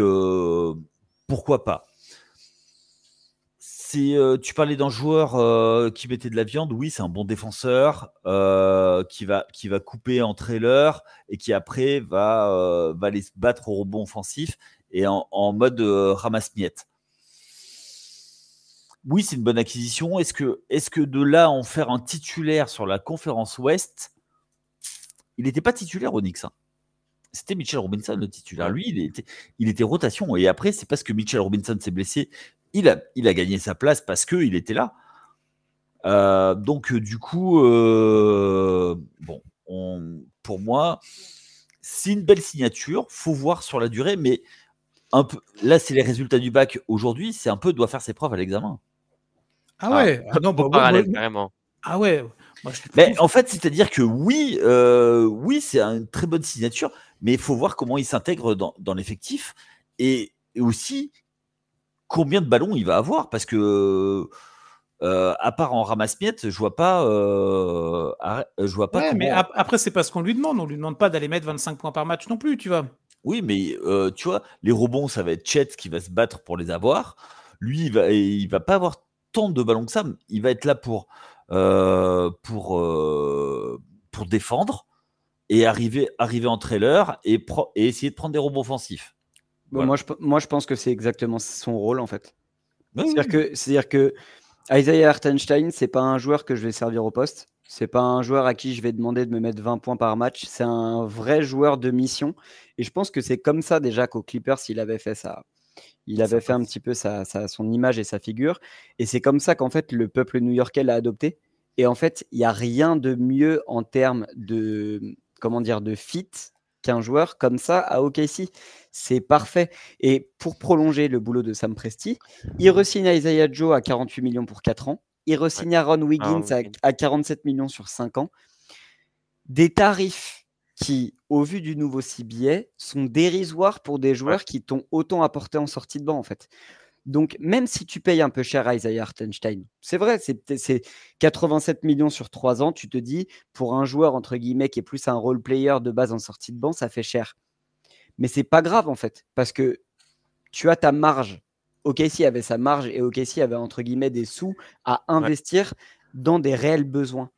pourquoi pas euh, tu parlais d'un joueur euh, qui mettait de la viande. Oui, c'est un bon défenseur euh, qui va qui va couper en trailer et qui après va va se battre au rebond offensif et en, mode ramasse miette. Oui, c'est une bonne acquisition. Est-ce que est-ce que de là en faire un titulaire sur la conférence Ouest, il n'était pas titulaire au Knicks. Hein. c'était Mitchell Robinson le titulaire. Lui, il était, il était rotation. Et après, c'est parce que Mitchell Robinson s'est blessé il a, gagné sa place parce qu'il était là. Euh, donc, euh, du coup, euh, bon, pour moi, c'est une belle signature. Faut voir sur la durée, mais un peu, là, c'est les résultats du bac aujourd'hui. C'est un peu doit faire ses preuves à l'examen. Ah ouais, ah, ah, non, bah, Ah ouais. mais en fait, c'est-à-dire que oui, oui, c'est une très bonne signature, mais il faut voir comment il s'intègre dans, l'effectif et, aussi combien de ballons il va avoir parce que euh, à part en ramasse-miettes, je vois pas. Euh, euh, je vois pas. mais après, c'est pas ce qu'on lui demande. On lui demande pas d'aller mettre 25 points par match non plus, tu vois. Oui, mais tu vois, les robots, ça va être Chet qui va se battre pour les avoir. Lui, il va, il va pas avoir tant de ballons que ça. Il va être là pour pour pour défendre et arriver arriver en trailer et, essayer de prendre des robots offensifs. Moi, je, moi, je pense que c'est exactement son rôle, en fait. Bah c'est-à-dire que, que, Isaiah Hartenstein, c'est pas un joueur que je vais servir au poste. C'est pas un joueur à qui je vais demander de me mettre 20 points par match. C'est un vrai joueur de mission. Et je pense que c'est comme ça, déjà, qu'au Clippers, il avait fait ça. Il avait fait un petit peu son image et sa figure. Et c'est comme ça qu'en fait, le peuple new-yorkais l'a adopté. Et en fait, il n'y a rien de mieux en termes de, comment dire, de fit qu'un joueur comme ça à OKC. C'est parfait. Et pour prolonger le boulot de Sam Presti, il re-signe Isaiah Joe à 48 millions pour 4 ans. Il re-signe ah, Wiggins à, 47 millions sur 5 ans. Des tarifs qui, au vu du nouveau CBA, sont dérisoires pour des joueurs qui t'ont autant apporté en sortie de banc, en fait. Donc, même si tu payes un peu cher à Isaiah Hartenstein, c'est vrai, c'est 87 millions sur 3 ans, tu te dis, pour un joueur, entre guillemets, qui est plus un role-player de base en sortie de banc, ça fait cher. Mais c'est pas grave, en fait, parce que tu as ta marge. OKC avait sa marge et OKC avait, entre guillemets, des sous à investir dans des réels besoins.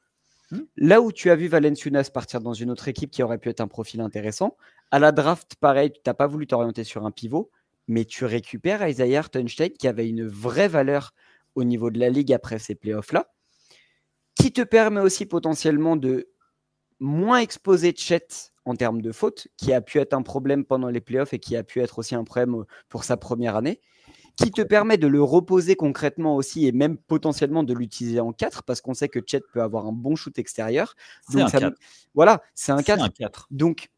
Hmm. Là où tu as vu Valenciunas partir dans une autre équipe qui aurait pu être un profil intéressant, à la draft, pareil, tu n'as pas voulu t'orienter sur un pivot mais tu récupères Isaiah Hartenstein qui avait une vraie valeur au niveau de la ligue après ces playoffs-là, qui te permet aussi potentiellement de moins exposer Chet en termes de fautes, qui a pu être un problème pendant les playoffs et qui a pu être aussi un problème euh, pour sa première année, qui te permet de le reposer concrètement aussi et même potentiellement de l'utiliser en 4 parce qu'on sait que Chet peut avoir un bon shoot extérieur. voilà, c'est un, 4. un 4. Donc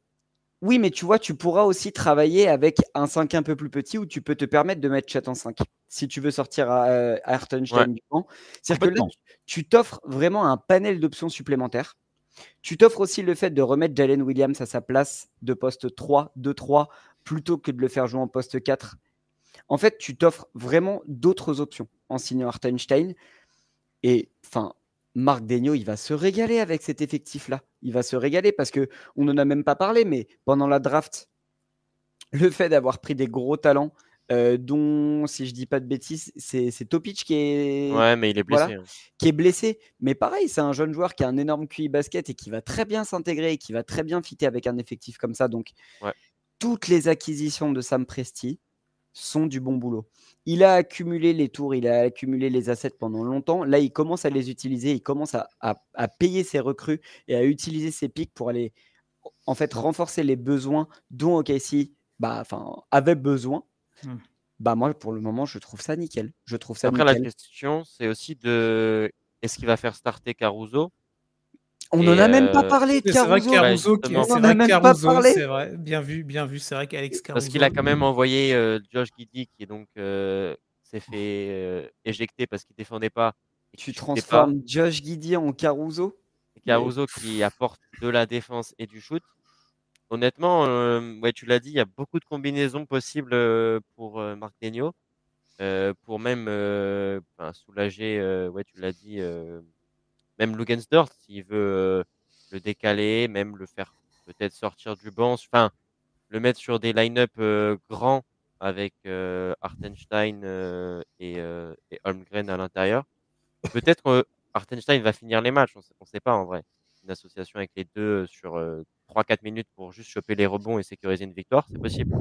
oui, mais tu vois, tu pourras aussi travailler avec un 5 un peu plus petit où tu peux te permettre de mettre chat en 5 si tu veux sortir à, euh, à C'est-à-dire que là, tu t'offres vraiment un panel d'options supplémentaires. Tu t'offres aussi le fait de remettre Jalen Williams à sa place de poste 3, 2-3, plutôt que de le faire jouer en poste 4. En fait, tu t'offres vraiment d'autres options en signant Hartenstein. Et enfin, Marc Degnaud, il va se régaler avec cet effectif-là. Il va se régaler parce que on n'en a même pas parlé, mais pendant la draft, le fait d'avoir pris des gros talents, euh, dont, si je dis pas de bêtises, c'est, c'est Topic qui est. Ouais, mais il est blessé. Hein. Qui est blessé. Mais pareil, c'est un jeune joueur qui a un énorme QI basket et qui va très bien s'intégrer et qui va très bien fitter avec un effectif comme ça. Donc, toutes les acquisitions de Sam Presti, sont du bon boulot. Il a accumulé les tours, il a accumulé les assets pendant longtemps. Là, il commence à les utiliser, il commence à, payer ses recrues et à utiliser ses pics pour aller en fait renforcer les besoins dont OKC bah, enfin, avait besoin. Hmm. Bah moi, pour le moment, je trouve ça nickel. Je trouve ça Après, la question, c'est aussi de est-ce qu'il va faire starter Caruso on n'en a même pas euh, parlé de Caruso. On a même pas parlé. C'est vrai, bien vu, bien vu. C'est vrai qu'Alex Caruso. Parce qu'il a quand même envoyé euh, Josh Giddy qui est donc euh, s'est fait éjecter parce qu'il défendait pas. tu transformes Josh Giddy en Caruso Caruso qui apporte de la défense et du shoot. Honnêtement, ouais, tu l'as dit, il y a beaucoup de combinaisons possibles pour Mark Marc Degno, pour même soulager, ouais, tu l'as dit, même Lugensdorf, s'il veut euh, le décaler, même le faire peut-être sortir du banc, enfin, le mettre sur des line-up euh, grands avec euh, Artenstein et, Holmgren à l'intérieur. Peut-être Artenstein va finir les matchs, on ne sait pas en vrai. Une association avec les deux sur 3-4 minutes pour juste choper les rebonds et sécuriser une victoire, c'est possible.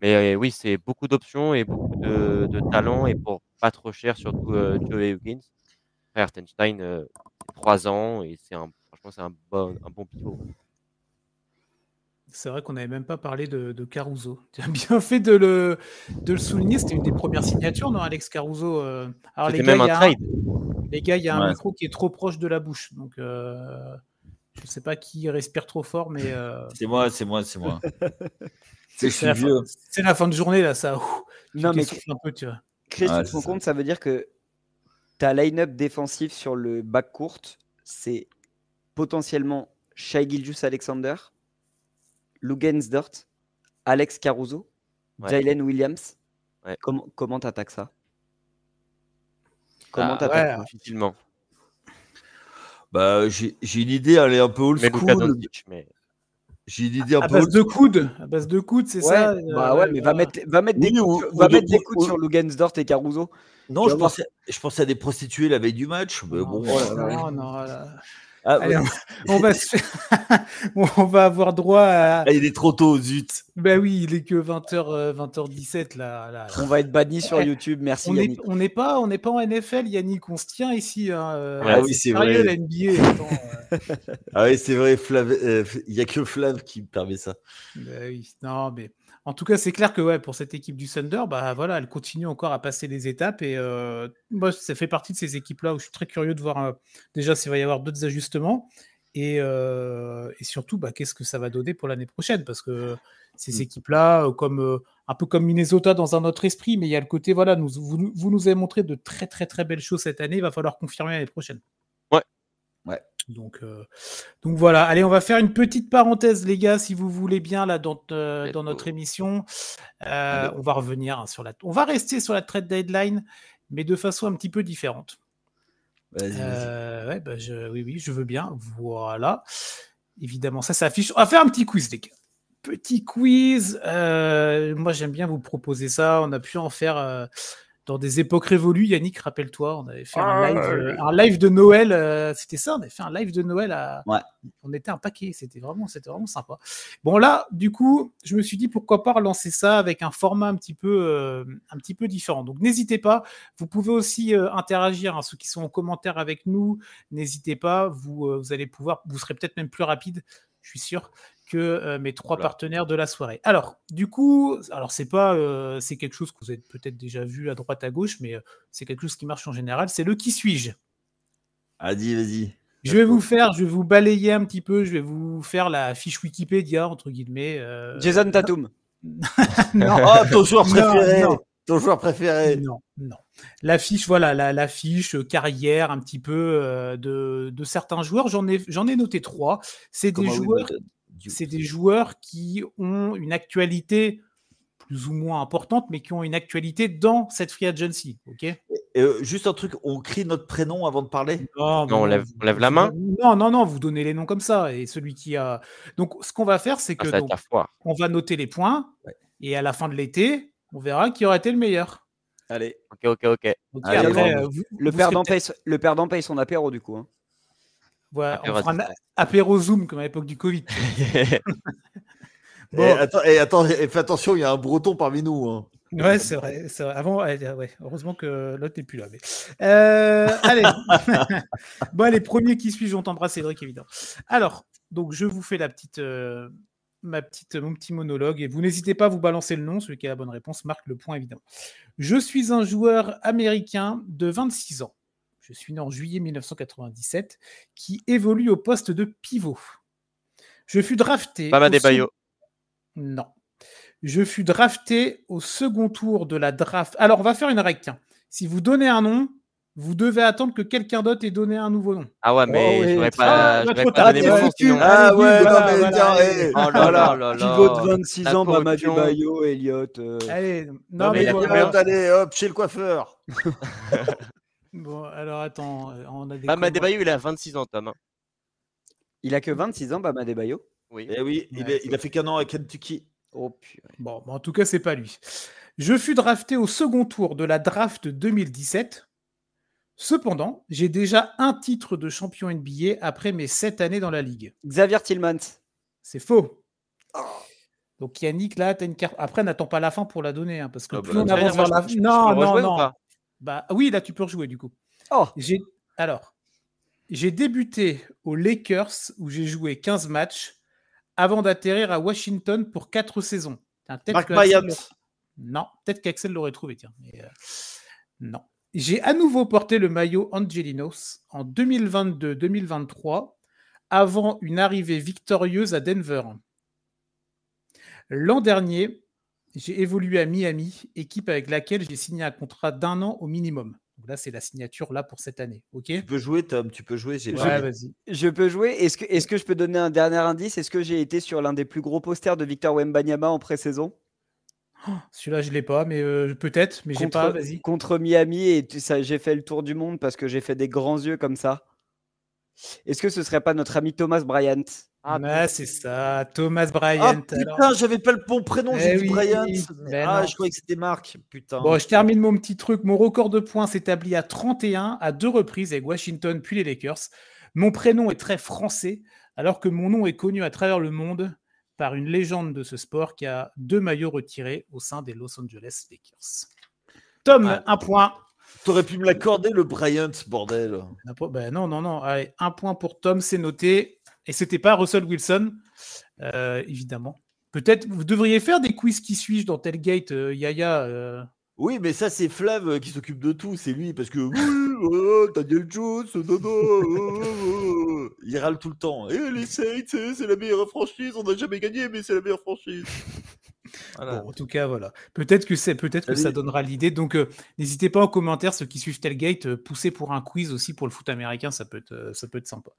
Mais oui, c'est beaucoup d'options et beaucoup de, de talent et pour pas trop cher, surtout Joey Joe Ertenstein, euh, trois 3 ans et c'est un, franchement, c'est un bon, un bon pivot. C'est vrai qu'on n'avait même pas parlé de, Caruso. Tu as bien fait de le, le souligner. C'était une des premières signatures, non, Alex Caruso euh, Alors, les gars, même les il y a un micro qui est trop proche de la bouche. Donc, euh, je ne sais pas qui respire trop fort, mais. C'est moi, c'est moi, c'est moi. c'est la, la, fin de journée, là, ça. non, mais. Un peu, tu vois. Chris, tu compte, ça veut dire que ta line-up défensive sur le back court, c'est potentiellement Shai Giljus Alexander, Lugens Dort, Alex Caruso, Jalen Williams. comment t'attaques ça Comment ah t'attaques ouais, difficilement bah, j'ai une idée, elle est un peu old school. Mais... J'ai une idée un à peu. base de coude, à base de coude, c'est ça. Bah euh, ouais, mais va mettre, va mettre des coudes, sur Dort et Caruso. Non, je pensais, je pensais à des prostituées la veille du match. Mais non, bon, non, non, ah, on, va on va avoir droit à. Ah, il est trop tôt, zut. Ben oui, il est que 20h, euh, 20h17 là, On va être banni sur eh, YouTube, merci on on n'est pas, on pas en NFL, Yannick, on se tient ici. Hein, euh, ah, euh. ah, oui, c'est vrai. NBA, ah oui, c'est vrai. Il n'y a que Flav qui permet ça. Ben oui, non mais en tout cas, c'est clair que ouais, pour cette équipe du Thunder, bah, voilà, elle continue encore à passer les étapes. Et euh, moi, ça fait partie de ces équipes-là où je suis très curieux de voir euh, déjà s'il va y avoir d'autres ajustements. Euh, et, surtout, bah, qu'est-ce que ça va donner pour l'année prochaine Parce que ces mmh. équipes-là, comme un peu comme Minnesota dans un autre esprit, mais il y a le côté, voilà, nous, vous, vous, nous avez montré de très très très belles choses cette année, il va falloir confirmer l'année prochaine. Ouais, ouais. Euh, donc, voilà. Allez, on va faire une petite parenthèse, les gars, si vous voulez bien, là, dans, euh, notre émission. Euh, on va revenir hein, sur la. On va rester sur la trade deadline, mais de façon un petit peu différente. Bah, oui, oui, je veux bien. Voilà. Évidemment, ça s'affiche. On va faire un petit quiz, les gars. Petit quiz. moi, j'aime bien vous proposer ça. On a pu en faire dans des époques révolues. Yannick, rappelle-toi, on avait fait un, ah, live, de Noël. Euh, c'était ça, on avait fait un live de Noël. À... On était un paquet. C'était vraiment, c'était vraiment sympa. Bon, là, du coup, je me suis dit pourquoi pas relancer ça avec un format un petit peu, euh, un petit peu différent. Donc, n'hésitez pas. Vous pouvez aussi euh, interagir. Hein, ceux qui sont en commentaire avec nous, n'hésitez pas. vous allez pouvoir, vous serez peut-être même plus rapide je suis sûr que euh, mes trois partenaires de la soirée. Alors, du coup, alors c'est pas, euh, c'est quelque chose que vous avez peut-être déjà vu à droite à gauche, mais euh, c'est quelque chose qui marche en général. C'est le qui suis-je. Ah, y vas-y. Je vais vous faire, je vais vous balayer un petit peu, je vais vous faire la fiche Wikipédia entre guillemets. Jason Tatum. Oh, non. ton joueur préféré. Non, non. joueur préféré. Non, La fiche, voilà, la, fiche carrière un petit peu de, certains joueurs. J'en ai, j'en ai noté trois. C'est des joueurs. C'est des joueurs qui ont une actualité plus ou moins importante, mais qui ont une actualité dans cette free agency. Ok. Euh, juste un truc, on crie notre prénom avant de parler Non, non on, lève, la main Non, non, non, vous donnez les noms comme ça. Et celui qui a. Donc, ce qu'on va faire, c'est ah, que on va noter les points. Et à la fin de l'été, on verra qui aura été le meilleur. Allez. Ok, ok, ok. Euh, le, père perdant son apéro, du coup. Hein on fera un apéro Zoom comme à l'époque du Covid. Eh, bon. et, attends, eh, eh, fais attention, il y a un breton parmi nous. Hein. Ouais, c'est vrai, Avant, heureusement que l'autre n'est plus là. Mais... Euh, allez. bon, les premiers qui suivent vont t'embrasser, Cédric, évidemment. Alors, donc, je vous fais la petite, euh, ma petite, mon petit monologue. Et vous n'hésitez pas à vous balancer le nom. Celui qui a la bonne réponse marque le point, évidemment. Je suis un joueur américain de 26 ans je suis né en juillet 1997, qui évolue au poste de pivot. Je fus drafté. Pas des Bayo. Non. Je fus drafté au second tour de la draft. Alors, on va faire une règle. Si vous donnez un nom, vous devez attendre que quelqu'un d'autre ait donné un nouveau nom. Ah ouais, mais je oh, ne voudrais pas, ah, pas, pas Ah ouais, non, mais ah, voilà, eh. Oh là là là Pivot de 26 ans, Bama Bayo, Elliot. Euh. Allez, non, mais, mais, allez, hop, chez le coiffeur. Bon, alors attends, euh, on a des. Bah, il a 26 ans, Tom. Hein. Il a que 26 ans, Bama Oui. Eh oui, il, a fait qu'un an à Kentucky. Oh Bon, en tout cas, c'est pas lui. Je fus drafté au second tour de la draft 2017. Cependant, j'ai déjà un titre de champion NBA après mes sept années dans la ligue. Xavier Tillmans. C'est faux. Oh. Donc Yannick, là, t'as une carte. Après, n'attends pas la fin pour la donner, hein, parce que ah, bah, plus on avance vers la fin. Non, non, non. Bah, ah oui, là tu peux rejouer du coup. Oh. J'ai alors j'ai débuté aux Lakers où j'ai joué 15 matchs avant d'atterrir à Washington pour 4 saisons. Non, peut-être qu'Axel l'aurait trouvé, tiens. Euh, non. J'ai à nouveau porté le maillot Angelinos en 2022-2023 avant une arrivée victorieuse à Denver. L'an dernier, j'ai évolué à Miami, équipe avec laquelle j'ai signé un contrat d'un an au minimum. Donc là, c'est la signature là pour cette année. Ok. Tu peux jouer, Tom. Tu peux jouer. Ouais, vas-y. Je peux jouer. Est-ce que, est que je peux donner un dernier indice Est-ce que j'ai été sur l'un des plus gros posters de Victor Wembanyama en pré-saison oh, Celui-là, je ne l'ai pas, mais euh, peut-être. Mais contre, j'ai pas. Contre Miami et j'ai fait le tour du monde parce que j'ai fait des grands yeux comme ça. Est-ce que ce serait pas notre ami Thomas Bryant ah, c'est ça, Thomas Bryant. Ah, putain, j'avais pas le bon prénom, eh j'ai Bryant. Ben ah, je croyais que c'était Marc, putain. Bon, je termine mon petit truc. Mon record de points s'établit à 31 à deux reprises avec Washington puis les Lakers. Mon prénom est très français, alors que mon nom est connu à travers le monde par une légende de ce sport qui a deux maillots retirés au sein des Los Angeles Lakers. Tom, ah. un point. T'aurais pu me l'accorder, le Bryant, bordel. Ben non, non, non. un point pour Tom, c'est noté. Et c'était pas Russell Wilson, euh, évidemment. Peut-être vous devriez faire des quiz qui suis-je dans Telgate, euh, Yaya. Euh. Oui, mais ça, c'est Flav qui s'occupe de tout, c'est lui, parce que Oh, Daniel Jones, il râle tout le temps. Et eh, les eh, c'est la meilleure franchise, on n'a jamais gagné, mais c'est la meilleure franchise. en tout cas, voilà. Peut-être que, c'est, peut-être que ça donnera l'idée. Donc, euh, n'hésitez pas en commentaire, ceux qui suivent Telgate, pousser euh, poussez pour un quiz aussi pour le foot américain, ça peut être, euh, ça peut être sympa.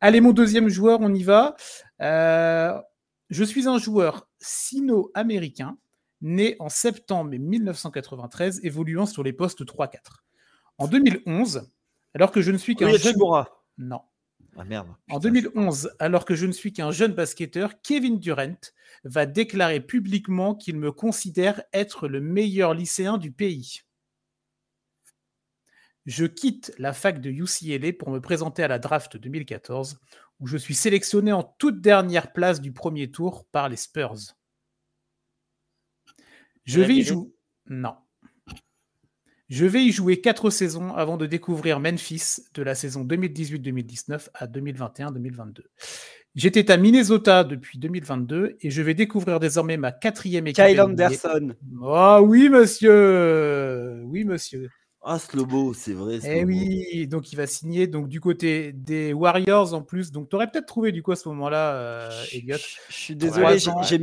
Allez, mon deuxième joueur, on y va. je suis un joueur sino-américain, né en septembre 1993, évoluant sur les postes 3-4. En 2011, alors que je ne suis qu'un jeune... Non. Ah, merde. En alors que je ne suis qu'un jeune basketteur, Kevin Durant va déclarer publiquement qu'il me considère être le meilleur lycéen du pays. Je quitte la fac de UCLA pour me présenter à la draft 2014, où je suis sélectionné en toute dernière place du premier tour par les Spurs. Je vis joue, Non. Je vais y jouer quatre saisons avant de découvrir Memphis de la saison 2018-2019 à 2021-2022. J'étais à Minnesota depuis 2022 et je vais découvrir désormais ma quatrième équipe. Kyle Anderson. Ah oui, monsieur. Oui, monsieur. Ah, Slobo, c'est vrai. Eh oui, donc il va signer donc du côté des Warriors en plus. Donc tu aurais peut-être trouvé du coup à ce moment-là, Je euh, suis désolé, j'ai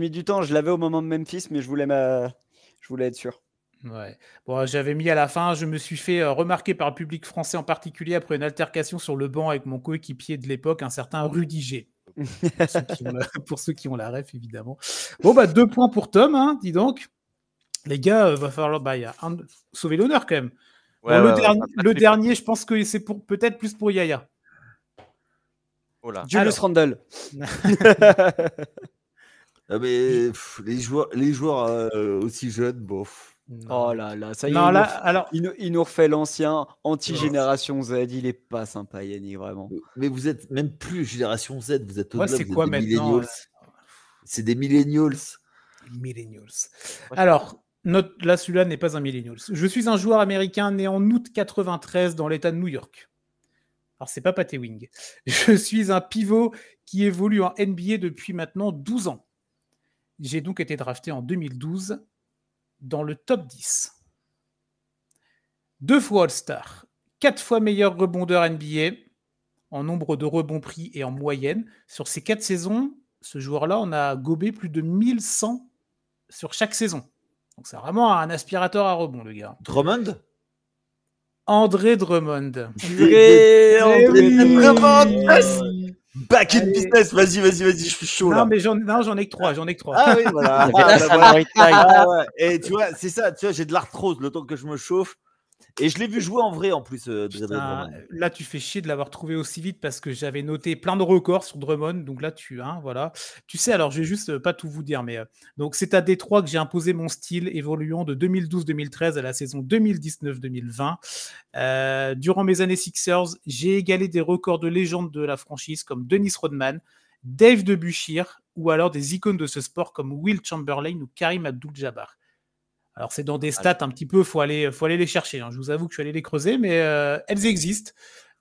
mis, du temps. Je l'avais au moment de Memphis, mais je voulais, je voulais être sûr. Ouais. Bon, euh, j'avais mis à la fin, je me suis fait euh, remarquer par le public français en particulier après une altercation sur le banc avec mon coéquipier de l'époque, un certain Rudiger. pour, ceux qui ont la, ref, évidemment. Bon, bah, deux points pour Tom, hein, dis donc. Les gars, euh, va falloir bah, sauver l'honneur quand même. le, dernier, je pense que c'est pour peut-être plus pour Yaya. Oh Julius Randle. Ah, les joueurs, les joueurs aussi jeunes, bof. Oh là là, ça y est. Non, il, nous, alors... il, nous, refait l'ancien anti-génération Z. Il est pas sympa, Yannick, vraiment. Mais vous êtes même plus génération Z. Vous êtes au c'est quoi des euh, C'est des millennials. Millennials. Alors, notre, là, celui-là n'est pas un millennials. Je suis un joueur américain né en août 93 dans l'État de New York. Alors, c'est pas Paté Wing. Je suis un pivot qui évolue en NBA depuis maintenant 12 ans. J'ai donc été drafté en 2012 dans le top 10. Deux fois All-Star, quatre fois meilleur rebondeur NBA en nombre de rebonds pris et en moyenne. Sur ces quatre saisons, ce joueur-là, on a gobé plus de 1100 sur chaque saison. Donc c'est vraiment un aspirateur à rebond, le gars. Drummond André Drummond. André, André Drummond. Back in business, vas-y, vas-y, vas-y, je suis chaud. là. Non, mais j'en, non, j'en ai que trois, j'en ai que trois. Ah oui, voilà. Ah, ah Et tu vois, c'est ça, tu vois, j'ai de l'arthrose le temps que je me chauffe. Et je l'ai vu jouer en vrai en plus. Euh, là, tu fais chier de l'avoir trouvé aussi vite parce que j'avais noté plein de records sur Drummond. Donc là, tu hein, voilà. Tu sais, alors je vais juste euh, pas tout vous dire, mais euh, donc c'est à Détroit que j'ai imposé mon style évoluant de 2012-2013 à la saison 2019-2020. durant mes années Sixers, j'ai égalé des records de légende de la franchise comme Dennis Rodman, Dave DeBuchir ou alors des icônes de ce sport comme Will Chamberlain ou Karim Abdul-Jabbar. Alors c'est dans des stats un petit peu, faut aller, faut aller les chercher. Hein. Je vous avoue que je suis allé les creuser, mais euh, elles existent.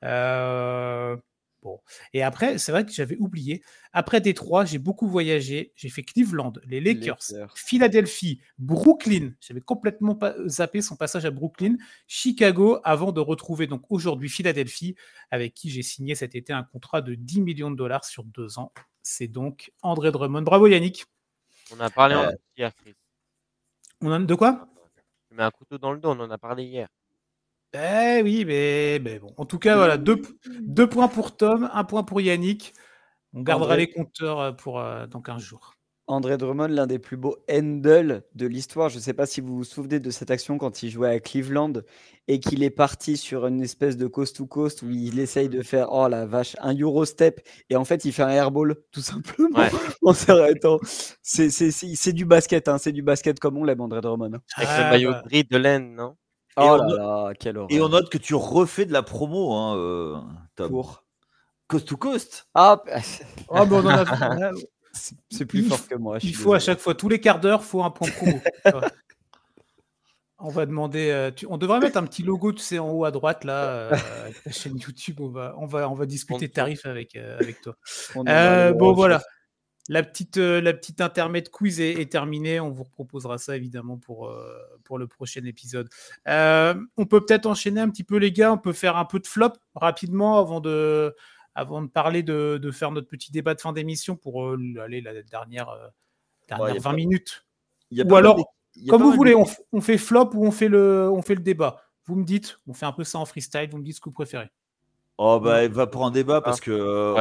Euh, bon. Et après, c'est vrai que j'avais oublié. Après Détroit, j'ai beaucoup voyagé. J'ai fait Cleveland, les Lakers, Philadelphie, Brooklyn. J'avais complètement zappé son passage à Brooklyn, Chicago, avant de retrouver donc aujourd'hui Philadelphie, avec qui j'ai signé cet été un contrat de 10 millions de dollars sur deux ans. C'est donc André Drummond. Bravo Yannick. On a parlé euh, en on en... De quoi Tu mets un couteau dans le dos, on en a parlé hier. Eh oui, mais, bon. En tout cas, voilà, deux, points pour Tom, un point pour Yannick. On gardera les compteurs euh, pour euh, dans 15 jours. André Drummond, l'un des plus beaux handles de l'histoire. Je ne sais pas si vous vous souvenez de cette action quand il jouait à Cleveland et qu'il est parti sur une espèce de coast-to-coast où il essaye de faire, oh la vache, un Eurostep. Et en fait, il fait un airball, tout simplement, en s'arrêtant. C'est du basket, hein. c'est du basket comme on l'aime, André Drummond. Avec le ah, maillot bah. gris de laine, non et Oh là Et on note que tu refais de la promo, hein, euh, Pour Coast to Coast. Ah, ah bon, bah, on en a... C'est plus fort que moi. Il faut à chaque fois, tous les quarts d'heure, faut un point promo. on va demander. Euh, on devrait mettre un petit logo, tu sais, en haut à droite là, euh, avec la chaîne YouTube. On va, on va, on va discuter tarifs avec euh, avec toi. bon voilà. La petite, la petite intermède quiz est, est, terminée. On vous proposera ça évidemment pour, pour le prochain épisode. on peut peut-être enchaîner un petit peu, les gars. On peut faire un peu de flop rapidement avant de, avant de parler de, faire notre petit débat de fin d'émission pour euh, aller la dernière, euh, dernière 20 minutes. ou alors, comme vous voulez, on, fait flop ou on fait, le, on fait le débat. Vous me dites, on fait un peu ça en freestyle, vous me dites ce que vous préférez. Oh, bah, va pour un débat parce que.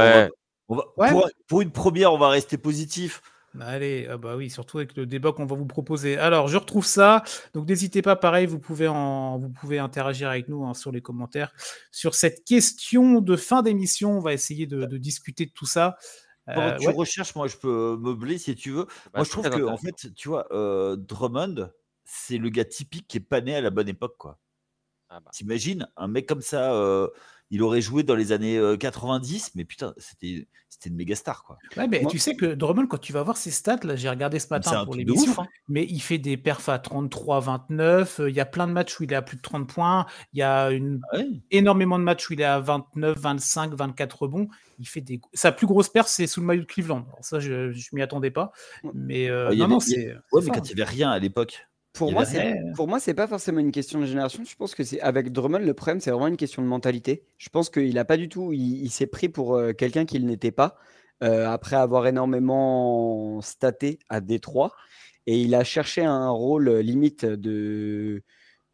pour, une première, on va rester positif. Bah, allez, ah, bah oui, surtout avec le débat qu'on va vous proposer. Alors, je retrouve ça. Donc, n'hésitez pas, pareil, vous pouvez, vous pouvez interagir avec nous hein, sur les commentaires. Sur cette question de fin d'émission, on va essayer de, bah discuter de tout ça. Euh, tu recherches, moi, je peux euh, meubler si tu veux. Bah, moi, je trouve que, en fait, tu vois, euh, Drummond, c'est le gars typique qui est né à la bonne époque, quoi. Ah, T'imagines un mec comme ça, il aurait joué dans les années 90, euh, mais putain, c'était c'était une méga star quoi. mais tu sais que Drummond, quand tu vas voir ses stats, là, j'ai regardé ce matin pour les hein. mais il fait des perfs à 33, 29. Euh, il y a plein de matchs où il est à plus de 30 points. Il y a une... Ah énormément de matchs où il est à 29, 25, 24 rebonds. Il fait des... Sa plus grosse perf, c'est sous le maillot de Cleveland. ça, je, ne m'y attendais pas. Mais c'est. mais quand il n'y avait rien à l'époque. Pour moi, c'est, pour moi, c'est pas forcément une question de génération. Je pense que avec Drummond, le problème, c'est vraiment une question de mentalité. Je pense qu'il a pas du tout, il, s'est pris pour euh, quelqu'un qu'il n'était pas euh, après avoir énormément staté à Détroit et il a cherché un rôle euh, limite de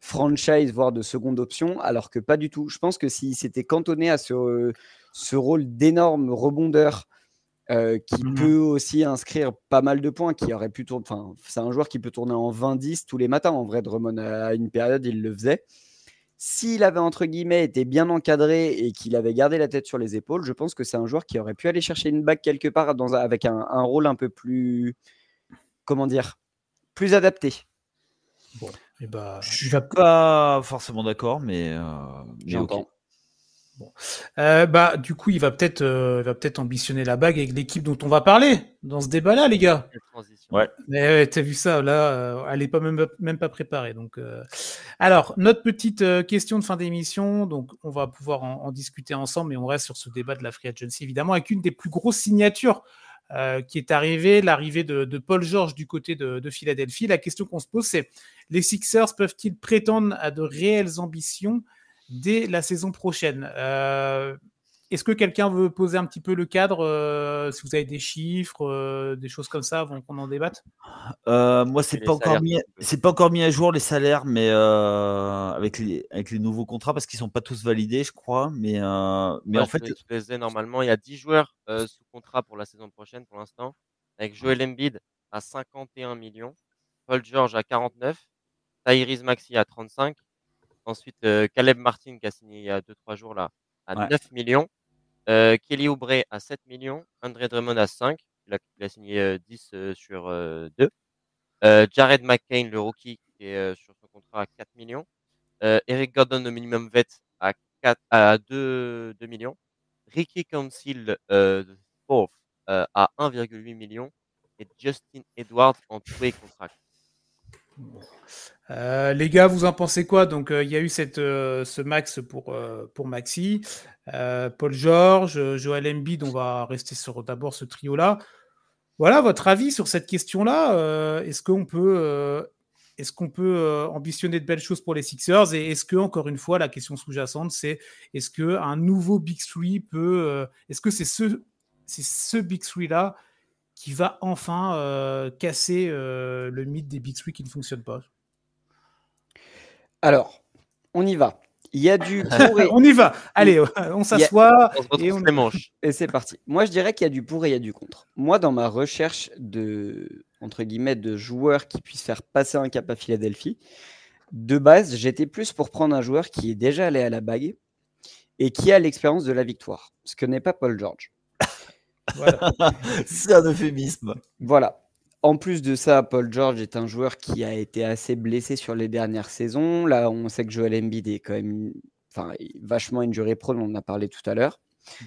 franchise, voire de seconde option, alors que pas du tout. Je pense que s'il s'était cantonné à ce rôle d'énorme rebondeur euh, qui mmh peut aussi inscrire pas mal de points, qui aurait pu Enfin, c'est un joueur qui peut tourner en 20-10 tous les matins. En vrai, Drummond, à une période, il le faisait. S'il avait, entre guillemets, été bien encadré et qu'il avait gardé la tête sur les épaules, je pense que c'est un joueur qui aurait pu aller chercher une bague quelque part dans, avec un, rôle un peu plus. Comment dire Plus adapté. Eh ben, je suis pas forcément d'accord, mais. Euh, Bon. Euh, bah, du coup, il va peut-être euh, peut-être ambitionner la bague avec l'équipe dont on va parler dans ce débat-là, les gars. Ouais. Mais tu t'as vu ça, là, euh, elle n'est pas même, même pas préparée. Donc, Alors, notre petite question de fin d'émission, donc on va pouvoir en, discuter ensemble, et on reste sur ce débat de la Free Agency, évidemment, avec une des plus grosses signatures qui est arrivée, l'arrivée de, Paul George du côté de, de Philadelphie. La question qu'on se pose, c'est les Sixers peuvent-ils prétendre à de réelles ambitions dès la saison prochaine. Euh, est-ce que quelqu'un veut poser un petit peu le cadre euh, Si vous avez des chiffres, euh, des choses comme ça, avant qu'on en débatte Moi, c'est pas, encore pas encore mis à jour les salaires, mais avec, les, nouveaux contrats, parce qu'ils sont pas tous validés, je crois. Mais, en fait. normalement, il y a 10 joueurs sous contrat pour la saison prochaine pour l'instant, avec Joel Embiid à 51 millions, Paul George à 49, Tyrese Maxi à 35, Ensuite, euh, Caleb Martin qui a signé il y a 2-3 jours là à 9 millions. Euh, Kelly Oubre à 7 millions. André Drummond à 5. Il a, signé 10 euh, sur 2. Jared McCain, le rookie, qui est sur son contrat à 4 millions. Eric Gordon, au minimum vet, à, 4, à 2, millions. Ricky Council, euh, fourth, à 1,8 million. Et Justin Edwards en et contract. Euh, les gars, vous en pensez quoi Donc, euh, il y a eu cette, euh, ce max pour, pour Maxi, Paul George, Joël Embiid. On va rester sur d'abord ce trio-là. Voilà votre avis sur cette question-là. est-ce qu'on peut, est-ce qu'on peut ambitionner de belles choses pour les Sixers Et est-ce que, encore une fois, la question sous-jacente, c'est est-ce qu'un nouveau Big Three peut. est-ce que c'est ce, c'est ce Big Three-là qui va enfin euh, casser euh, le mythe des Big Three qui ne fonctionnent pas Alors, on y va. Il y a du pour et... on y va. Allez, on s'assoit et on les Et c'est parti. Moi, je dirais qu'il y a du pour et il y a du contre. Moi, dans ma recherche de entre guillemets de joueurs qui puissent faire passer un cap à Philadelphie, de base, j'étais plus pour prendre un joueur qui est déjà allé à la bague et qui a l'expérience de la victoire, ce que n'est pas Paul George. Voilà. c'est un euphémisme. Voilà. En plus de ça, Paul George est un joueur qui a été assez blessé sur les dernières saisons. Là, on sait que Joel Embiid est quand même enfin, vachement injuré prone, on en a parlé tout à l'heure.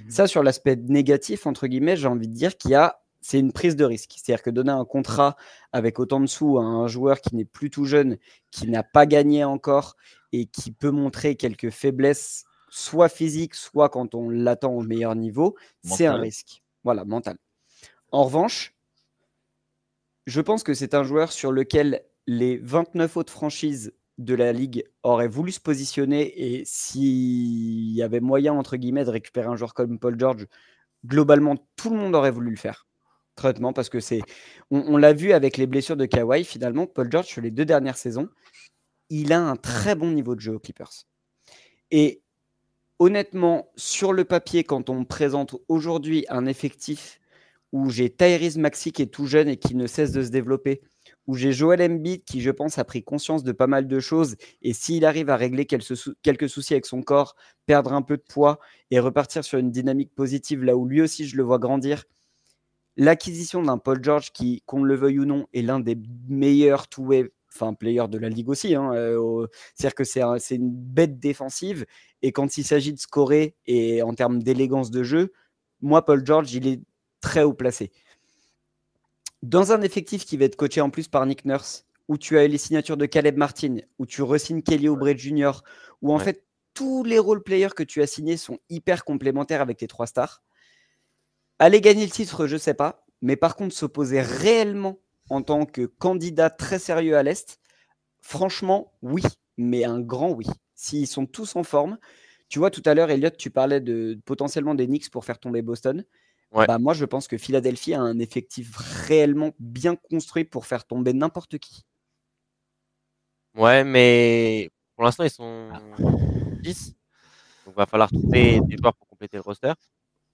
Mhm. Ça, sur l'aspect négatif, entre guillemets, j'ai envie de dire qu'il y a c'est une prise de risque. C'est-à-dire que donner un contrat avec autant de sous à un joueur qui n'est plus tout jeune, qui n'a pas gagné encore et qui peut montrer quelques faiblesses, soit physiques, soit quand on l'attend au meilleur niveau, c'est un risque. Voilà, mental. En revanche, je pense que c'est un joueur sur lequel les 29 autres franchises de la ligue auraient voulu se positionner et s'il y avait moyen, entre guillemets, de récupérer un joueur comme Paul George, globalement, tout le monde aurait voulu le faire. Traitement, parce que c'est. On, l'a vu avec les blessures de Kawhi, finalement, Paul George, sur les deux dernières saisons, il a un très bon niveau de jeu aux Clippers. Et honnêtement, sur le papier, quand on me présente aujourd'hui un effectif où j'ai Tyrese Maxi qui est tout jeune et qui ne cesse de se développer, où j'ai Joel Embiid qui, je pense, a pris conscience de pas mal de choses et s'il arrive à régler quelques soucis avec son corps, perdre un peu de poids et repartir sur une dynamique positive là où lui aussi je le vois grandir, l'acquisition d'un Paul George qui, qu'on le veuille ou non, est l'un des meilleurs two-way enfin player de la ligue aussi. Hein, euh, c'est-à-dire que c'est une bête défensive et quand il s'agit de scorer et en termes d'élégance de jeu, moi, Paul George, il est très haut placé. Dans un effectif qui va être coaché en plus par Nick Nurse, où tu as eu les signatures de Caleb Martin, où tu resignes Kelly Oubre Jr., où en fait tous les role players que tu as signés sont hyper complémentaires avec tes trois stars. Aller gagner le titre, je sais pas, mais par contre s'opposer réellement en tant que candidat très sérieux à l'Est, franchement, oui, mais un grand oui s'ils sont tous en forme, tu vois, tout à l'heure, Elliot, tu parlais de potentiellement des Knicks pour faire tomber Boston. Bah, moi, je pense que Philadelphie a un effectif réellement bien construit pour faire tomber n'importe qui. Ouais, mais pour l'instant, ils sont 10. Donc, il va falloir trouver des joueurs pour compléter le roster.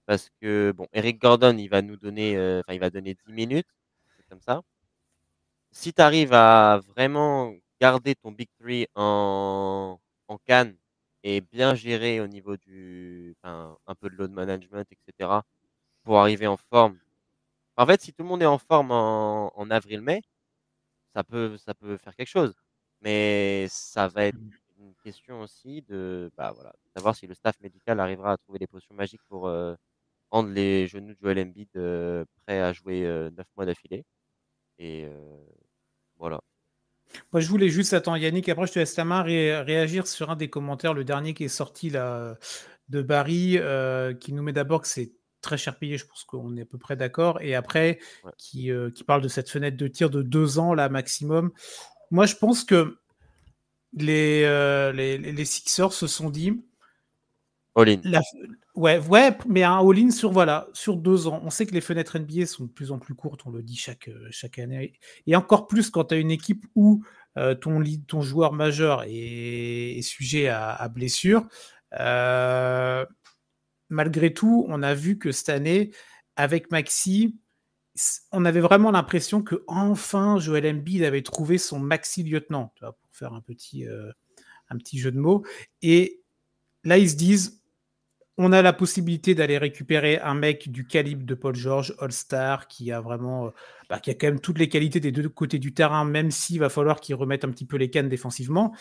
Parce que, bon, Eric Gordon, il va nous donner, euh, enfin, il va donner 10 minutes. C'est comme ça. Si tu arrives à vraiment garder ton Big three en en Cannes et bien géré au niveau du, un peu de load management, etc., pour arriver en forme. En fait, si tout le monde est en forme en, avril-mai, ça peut, ça peut faire quelque chose. Mais ça va être mmh. une question aussi de, bah, voilà, savoir si le staff médical arrivera à trouver des potions magiques pour euh, rendre les genoux de Joel Embiid euh, prêts à jouer euh, neuf mois d'affilée. Et voilà. Moi, je voulais juste attendre Yannick. Après, je te laisse la main réagir sur un des commentaires, le dernier qui est sorti là, de Barry, euh, qui nous met d'abord que c'est très cher payé. Je pense qu'on est à peu près d'accord. Et après, qui, euh, qui, parle de cette fenêtre de tir de deux ans là maximum. Moi, je pense que les, euh, les, les Sixers se sont dit All-in. Ouais, ouais, mais un all sur, voilà, sur deux ans. On sait que les fenêtres NBA sont de plus en plus courtes, on le dit chaque, euh, chaque année. Et encore plus quand tu as une équipe où euh, ton, ton joueur majeur est, sujet à, blessure. Euh, malgré tout, on a vu que cette année, avec Maxi, on avait vraiment l'impression que enfin Joel Embiid avait trouvé son maxi lieutenant, pour faire un petit, un petit jeu de mots. Et là, ils se disent, on a la possibilité d'aller récupérer un mec du calibre de Paul George, All-Star, qui a vraiment, euh, bah, qui a quand même toutes les qualités des deux côtés du terrain, même s'il va falloir qu'il remette un petit peu les cannes défensivement.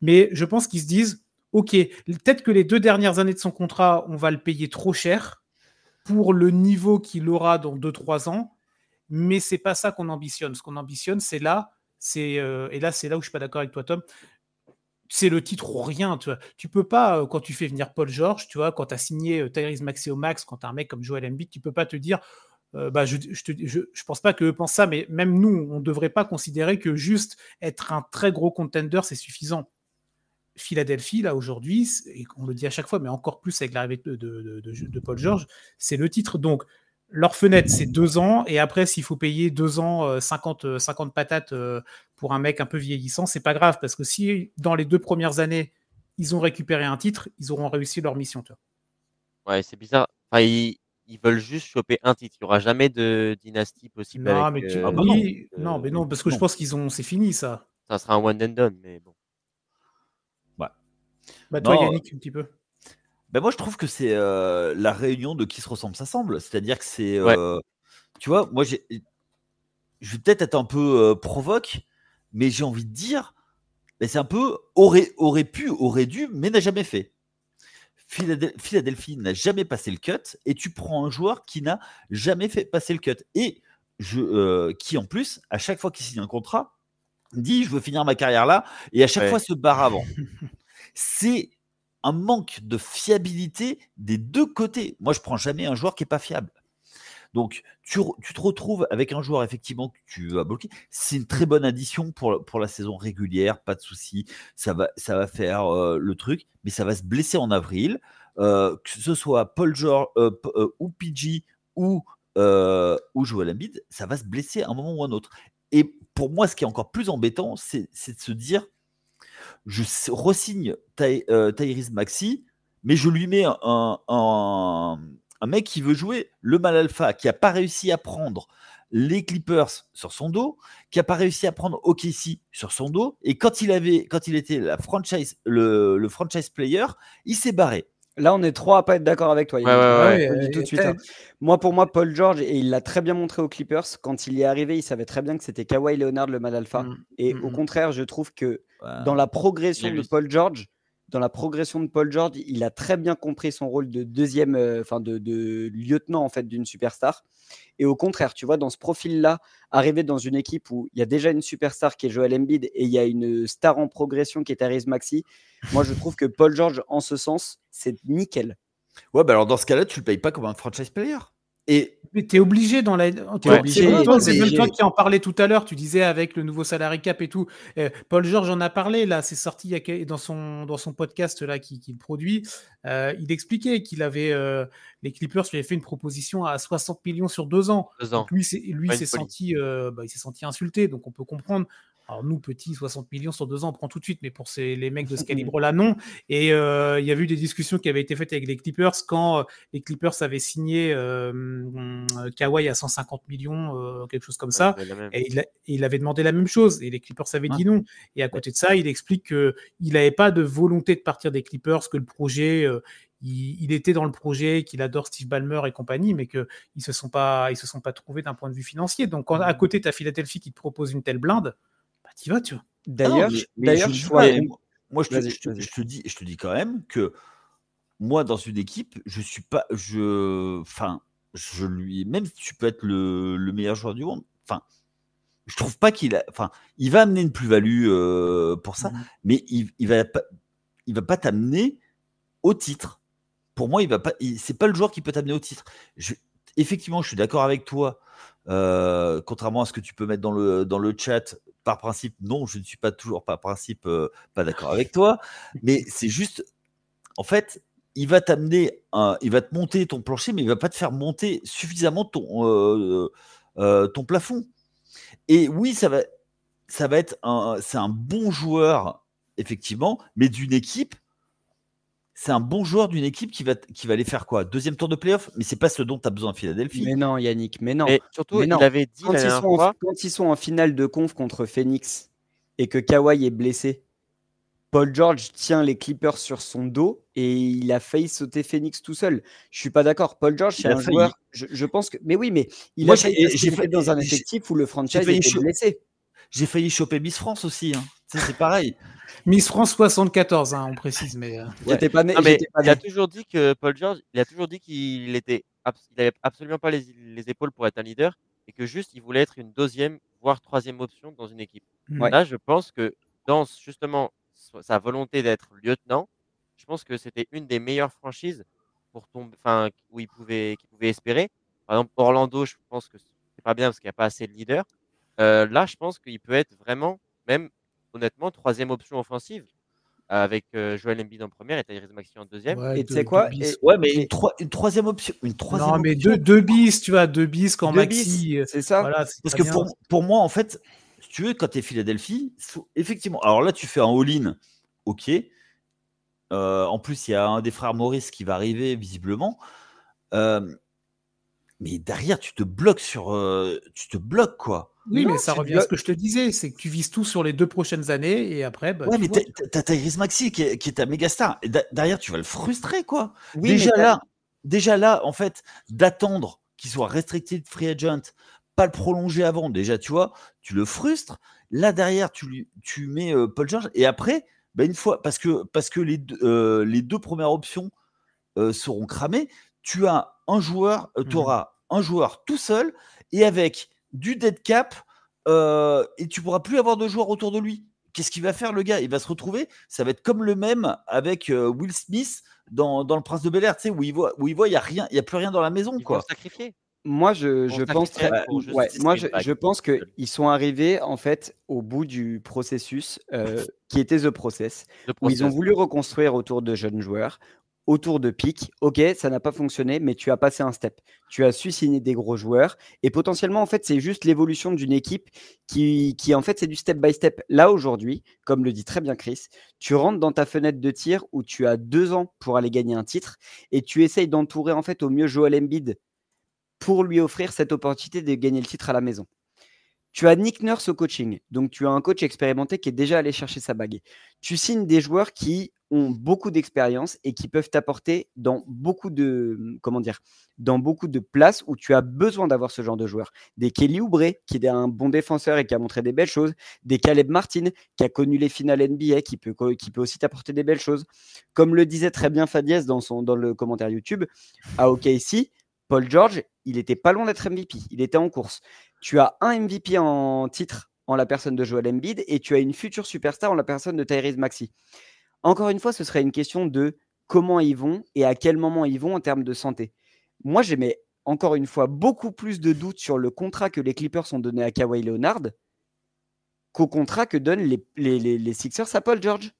Mais je pense qu'ils se disent, ok, peut-être que les deux dernières années de son contrat, on va le payer trop cher pour le niveau qu'il aura dans 2-3 ans, mais c'est pas ça qu'on ambitionne. Ce qu'on ambitionne, c'est là, c'est euh, et là c'est là où je suis pas d'accord avec toi Tom, c'est le titre ou rien. Tu, vois. tu peux pas, euh, quand tu fais venir Paul George, tu vois, quand tu as signé euh, Tyrese Maxey au max, quand tu as un mec comme Joel Embiid, tu peux pas te dire, euh, bah, je, je, pense pas que pensent ça, mais même nous, on ne devrait pas considérer que juste être un très gros contender, c'est suffisant. Philadelphie, là, aujourd'hui, on le dit à chaque fois, mais encore plus avec l'arrivée de, de, Paul George, c'est le titre. Donc, leur fenêtre, c'est deux ans. Et après, s'il faut payer deux ans, 50, euh, 50 euh, patates euh, pour un mec un peu vieillissant, c'est pas grave. Parce que si dans les deux premières années, ils ont récupéré un titre, ils auront réussi leur mission. toi Ouais, c'est bizarre. ils, veulent juste choper un titre. Il n'y aura jamais de dynastie possible. Non, mais, non. parce que je pense qu'ils ont. C'est fini, ça. Ça sera un one and done, mais bon. Ouais. Bah, toi, Yannick, un petit peu. Bah, moi, je trouve que c'est la réunion de qui se ressemble, s'assemble. C'est-à-dire que c'est. Tu vois, moi, j'ai, je vais peut-être être un peu provoque, mais j'ai envie de dire, c'est un peu aurait, aurait pu, aurait dû, mais n'a jamais fait. Philadelphie n'a jamais passé le cut, et tu prends un joueur qui n'a jamais fait passer le cut. Et je, qui, en plus, à chaque fois qu'il signe un contrat, dit je veux finir ma carrière là, et à chaque fois se barre avant. c'est un manque de fiabilité des deux côtés. Moi, je prends jamais un joueur qui n'est pas fiable. Donc, tu, te retrouves avec un joueur effectivement que tu vas bloquer. C'est une très bonne addition pour, pour la saison régulière, pas de souci. Ça va, ça va faire euh, le truc, mais ça va se blesser en avril. Euh, que ce soit Paul George euh, ou PG ou, ou Joel ça va se blesser à un moment ou à un autre. Et pour moi, ce qui est encore plus embêtant, c'est de se dire je ressigne Ty, euh, Tyrese Maxi, mais je lui mets un, mec qui veut jouer le mal alpha, qui n'a pas réussi à prendre les Clippers sur son dos, qui n'a pas réussi à prendre OKC sur son dos, et quand il, avait, quand il était la franchise, le, franchise player, il s'est barré. Là, on est trois à pas être d'accord avec toi. Moi, pour moi, Paul George, et il l'a très bien montré aux Clippers, quand il y est arrivé, il savait très bien que c'était Kawhi Leonard le mal alpha. Mm. Et mm, au mm. contraire, je trouve que dans la progression de Paul George, dans la progression de Paul George, il a très bien compris son rôle de deuxième, euh, enfin de, lieutenant en fait d'une superstar. Et au contraire, tu vois, dans ce profil-là, arriver dans une équipe où il y a déjà une superstar qui est Joel Embiid et il y a une star en progression qui est Therese Maxi, moi je trouve que Paul George, en ce sens, c'est nickel. Ouais, bah alors dans ce cas-là, tu le payes pas comme un franchise player. Et tu es obligé dans la. C'est même toi qui en parlais tout à l'heure. Tu disais avec le nouveau salarié cap et tout. Euh, Paul George en a parlé là. C'est sorti dans son dans son podcast là qu'il produit. Euh, il expliquait qu'il avait euh, les Clippers lui avaient fait une proposition à 60 millions sur deux ans. lui, s'est senti bah, il s'est senti insulté. Donc on peut comprendre. Alors nous, petits, 60 millions sur deux ans, on prend tout de suite, mais pour les mecs de ce calibre-là, non. Et euh, il y a eu des discussions qui avaient été faites avec les Clippers quand euh, les Clippers avaient signé euh, Kawhi à 150 millions, quelque chose comme ça. et il, avait demandé la même chose, et les Clippers avaient dit non. Et à côté de ça, il explique qu'il n'avait pas de volonté de partir des Clippers, que le projet, il, était dans le projet, qu'il adore Steve Ballmer et compagnie, mais qu'ils ne se, sont pas, ils se sont pas trouvés d'un point de vue financier. Donc à mmh. côté, tu as Philadelphie qui te propose une telle blinde, tu ah D'ailleurs, moi, je te, je, dis, je te dis quand même que moi, dans une équipe, je suis pas, je, enfin, je lui, même si tu peux être le, meilleur joueur du monde, enfin, je trouve pas qu'il enfin, il va amener une plus-value euh, pour ça, mhm. mais il, il va pas, il va pas t'amener au titre. Pour moi, il va pas, c'est pas le joueur qui peut t'amener au titre. effectivement, je suis d'accord avec toi euh, contrairement à ce que tu peux mettre dans le, dans le chat, par principe, non, je ne suis pas toujours par principe euh, pas d'accord avec toi, mais c'est juste, en fait, il va t'amener, il va te monter ton plancher, mais il va pas te faire monter suffisamment ton, euh, ton plafond. Et oui, ça va, ça va être c'est un bon joueur effectivement, mais d'une équipe c'est un bon joueur d'une équipe qui va, qui va aller faire quoi Deuxième tour de playoff Mais c'est pas ce dont tu as besoin à Philadelphie. Mais non, Yannick, mais non. surtout, il avait dit quand, ils sont en, quand sont en finale de conf contre Phoenix et que Kawhi est blessé, Paul George tient les Clippers sur son dos et il a failli sauter Phoenix tout seul. Je suis pas d'accord. Paul George, c'est un joueur. Je, pense que. Mais oui, mais il a j'ai fait dans un effectif où le franchise blessé. J'ai failli choper Miss France aussi. Hein c'est pareil. Miss France 74, hein, on précise, mais. il euh, Ouais. Pas né, pas il a toujours dit que Paul George, il a toujours dit qu'il était, absolument pas les, épaules pour être un leader et que juste il voulait être une deuxième voire troisième option dans une équipe. Mm. Là, je pense que dans justement sa volonté d'être lieutenant, je pense que c'était une des meilleures franchises pour tomber, enfin où il pouvait, pouvait espérer. Par exemple, Orlando, je pense que c'est pas bien parce qu'il n'y a pas assez de leaders. Euh, là, je pense qu'il peut être vraiment même honnêtement, troisième option offensive avec joël euh, Joel Embiid en première et Tyrese Maxi en deuxième. et tu sais quoi Ouais, mais une, troisième option. Une troisième non, mais Deux, bis, tu vois, deux bis quand Maxi. Euh, c'est ça. Parce que pour, moi, en fait, tu veux, quand tu es Philadelphie, effectivement. Alors là, tu fais un all-in, ok. Euh, en plus, il y a un des frères Maurice qui va arriver, visiblement. mais derrière, tu te bloques sur. tu te bloques, quoi. Oui, mais ça revient à ce que je te disais, c'est que tu vises tout sur les deux prochaines années et après. Oui, bah, ouais, mais t'as Tyrese Maxi qui est, qui est ta méga star. Et derrière, tu vas le frustrer, quoi. déjà là, déjà là, en fait, d'attendre qu'il soit de free agent, pas le prolonger avant. Déjà, tu vois, tu le frustres. Là derrière, tu tu mets euh, Paul George et après, bah, une fois, parce que parce que les deux, euh, les deux premières options euh, seront cramées, tu as un joueur, mmh tu auras un joueur tout seul et avec du dead cap euh, et tu pourras plus avoir de joueurs autour de lui. Qu'est-ce qu'il va faire le gars Il va se retrouver, ça va être comme le même avec euh, Will Smith dans, Le Prince de Bel Air, tu sais, où il voit, où il voit, y a rien, il y a plus rien dans la maison, quoi. Sacrifier. Moi, je, pense, très, moi, je, pense qu'ils sont arrivés en fait au bout du processus euh, qui était the process, ils ont voulu reconstruire autour de jeunes joueurs, autour de pique. Ok, ça n'a pas fonctionné, mais tu as passé un step. Tu as su signer des gros joueurs. Et potentiellement, en fait, c'est juste l'évolution d'une équipe qui, qui, en fait, c'est du step by step. Là, aujourd'hui, comme le dit très bien Chris, tu rentres dans ta fenêtre de tir où tu as deux ans pour aller gagner un titre et tu essayes d'entourer, en fait, au mieux Joel Embiid pour lui offrir cette opportunité de gagner le titre à la maison. Tu as Nick Nurse au coaching, donc tu as un coach expérimenté qui est déjà allé chercher sa bague. Tu signes des joueurs qui ont beaucoup d'expérience et qui peuvent t'apporter dans beaucoup de comment dire, dans beaucoup de places où tu as besoin d'avoir ce genre de joueurs. Des Kelly Oubre qui est un bon défenseur et qui a montré des belles choses, des Caleb Martin qui a connu les finales NBA qui peut qui peut aussi t'apporter des belles choses. Comme le disait très bien Fadiès dans son dans le commentaire YouTube, à OKC, Paul George, il était pas loin d'être MVP. Il était en course. Tu as un MVP en titre en la personne de Joel Embiid et tu as une future superstar en la personne de Tyrese Maxi. Encore une fois, ce serait une question de comment ils vont et à quel moment ils vont en termes de santé. Moi, j'aimais encore une fois beaucoup plus de doutes sur le contrat que les Clippers ont donné à Kawhi Leonard qu'au contrat que donnent les, les Sixers à Paul George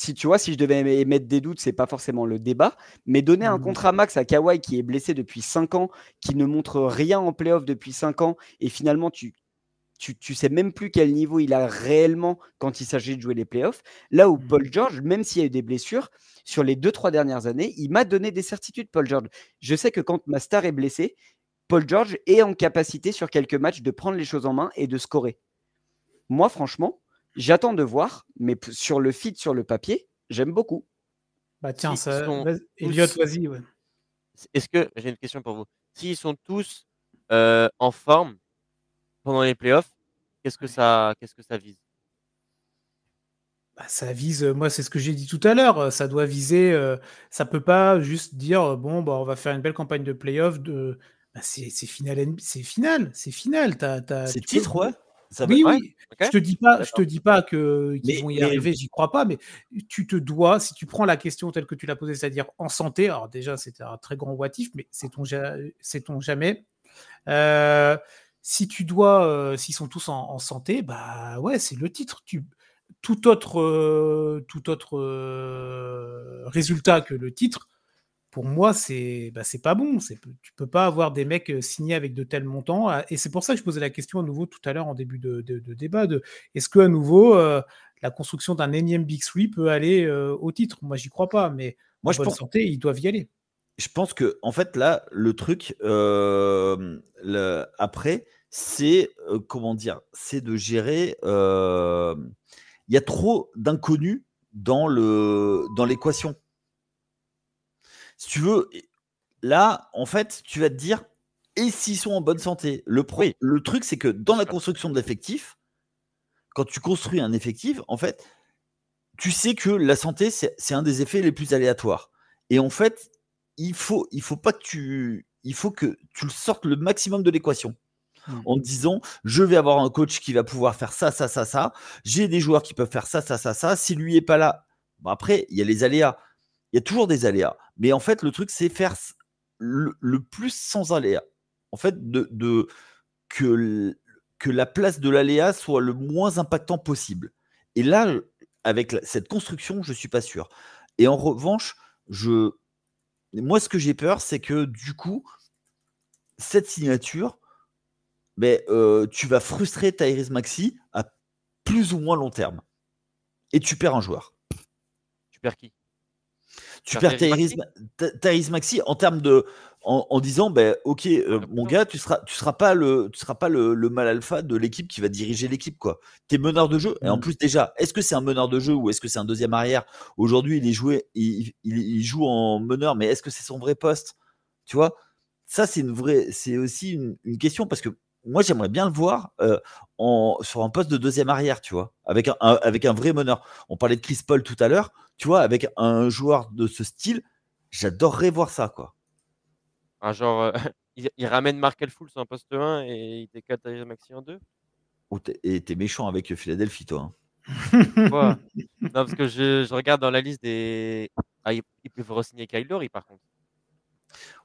si tu vois, si je devais émettre des doutes, c'est pas forcément le débat, mais donner un mmh. contrat max à Kawhi qui est blessé depuis 5 ans, qui ne montre rien en playoff depuis 5 ans, et finalement tu, tu, sais même plus quel niveau il a réellement quand il s'agit de jouer les playoffs. Là où Paul mmh. George, même s'il y a eu des blessures, sur les 2-3 dernières années, il m'a donné des certitudes, Paul George. Je sais que quand ma star est blessée, Paul George est en capacité sur quelques matchs de prendre les choses en main et de scorer. Moi, franchement, J'attends de voir, mais sur le feed, sur le papier, j'aime beaucoup. Bah tiens, ça... Ouais. Est-ce que j'ai une question pour vous S'ils sont tous euh, en forme pendant les playoffs, qu'est-ce que ça, qu'est-ce que ça vise bah, ça vise, euh, moi c'est ce que j'ai dit tout à l'heure, euh, ça doit viser, ça peut pas juste dire bon bah on va faire une belle campagne de playoffs de, bah, c'est, c'est final, c'est final, c'est final, titre ouais oui, oui. Je te dis pas, je te dis pas que euh, qu'ils vont y arriver, j'y crois pas, mais tu te dois, si tu prends la question telle que tu l'as posée, c'est-à-dire en santé, alors déjà c'était un très grand watif, mais c'est ton, ton jamais. Euh, si tu dois, euh, s'ils sont tous en, santé, bah ouais, c'est le titre. tout autre, tout autre résultat que le titre pour moi, c'est bah, pas bon. Tu peux pas avoir des mecs euh, signés avec de tels montants. Et c'est pour ça que je posais la question à nouveau tout à l'heure en début de, débat de est-ce que à nouveau euh, la construction d'un énième Big Three peut aller euh, au titre Moi, j'y crois pas, mais moi, je pense... santé, ils doivent y aller. Je pense que en fait là, le truc après, c'est comment dire, c'est de gérer. Il y a trop d'inconnus dans l'équation si tu veux, là, en fait, tu vas te dire, et s'ils sont en bonne santé Le, pro le truc, c'est que dans la ah. construction de l'effectif, quand tu construis un effectif, en fait, tu sais que la santé, c'est un des effets les plus aléatoires. Et en fait, il faut, il faut pas que tu, il faut que tu le sortes le maximum de l'équation. Mmh. En disant, je vais avoir un coach qui va pouvoir faire ça, ça, ça, ça. J'ai des joueurs qui peuvent faire ça, ça, ça, ça. Si lui est pas là, après, il y a les aléas il y a toujours des aléas. Mais en fait, le truc, c'est faire le, plus sans aléas. En fait, de, que, la place de l'aléa soit le moins impactant possible. Et là, avec cette construction, je ne suis pas sûr. Et en revanche, je, moi, ce que j'ai peur, c'est que du coup, cette signature, ben, euh, tu vas frustrer Iris Maxi à plus ou moins long terme. Et tu perds un joueur. Tu perds qui tu perds Tyrese Maxi. en termes de. En, disant, ben, ok, euh, mon gars, tu seras, tu seras pas le, tu seras pas le, mal alpha de l'équipe qui va diriger l'équipe, quoi. T'es meneur de jeu. Et en mmh. plus, déjà, est-ce que c'est un meneur de jeu ou est-ce que c'est un deuxième arrière Aujourd'hui, il est joué, il, il, joue en meneur, mais est-ce que c'est son vrai poste Tu vois Ça, c'est une vraie, c'est aussi une, question parce que moi j'aimerais bien le voir. Euh, sur un poste de deuxième arrière, tu vois, avec un, avec un vrai meneur. On parlait de Chris Paul tout à l'heure, tu vois, avec un joueur de ce style, j'adorerais voir ça, quoi. genre, euh, il, ramène Markel sur un poste 1 et il décale à Maxi en 2 Et t'es méchant avec Philadelphie, toi. Hein. non, parce que je, regarde dans la liste des. Ah, il peuvent re-signer Kyle par contre.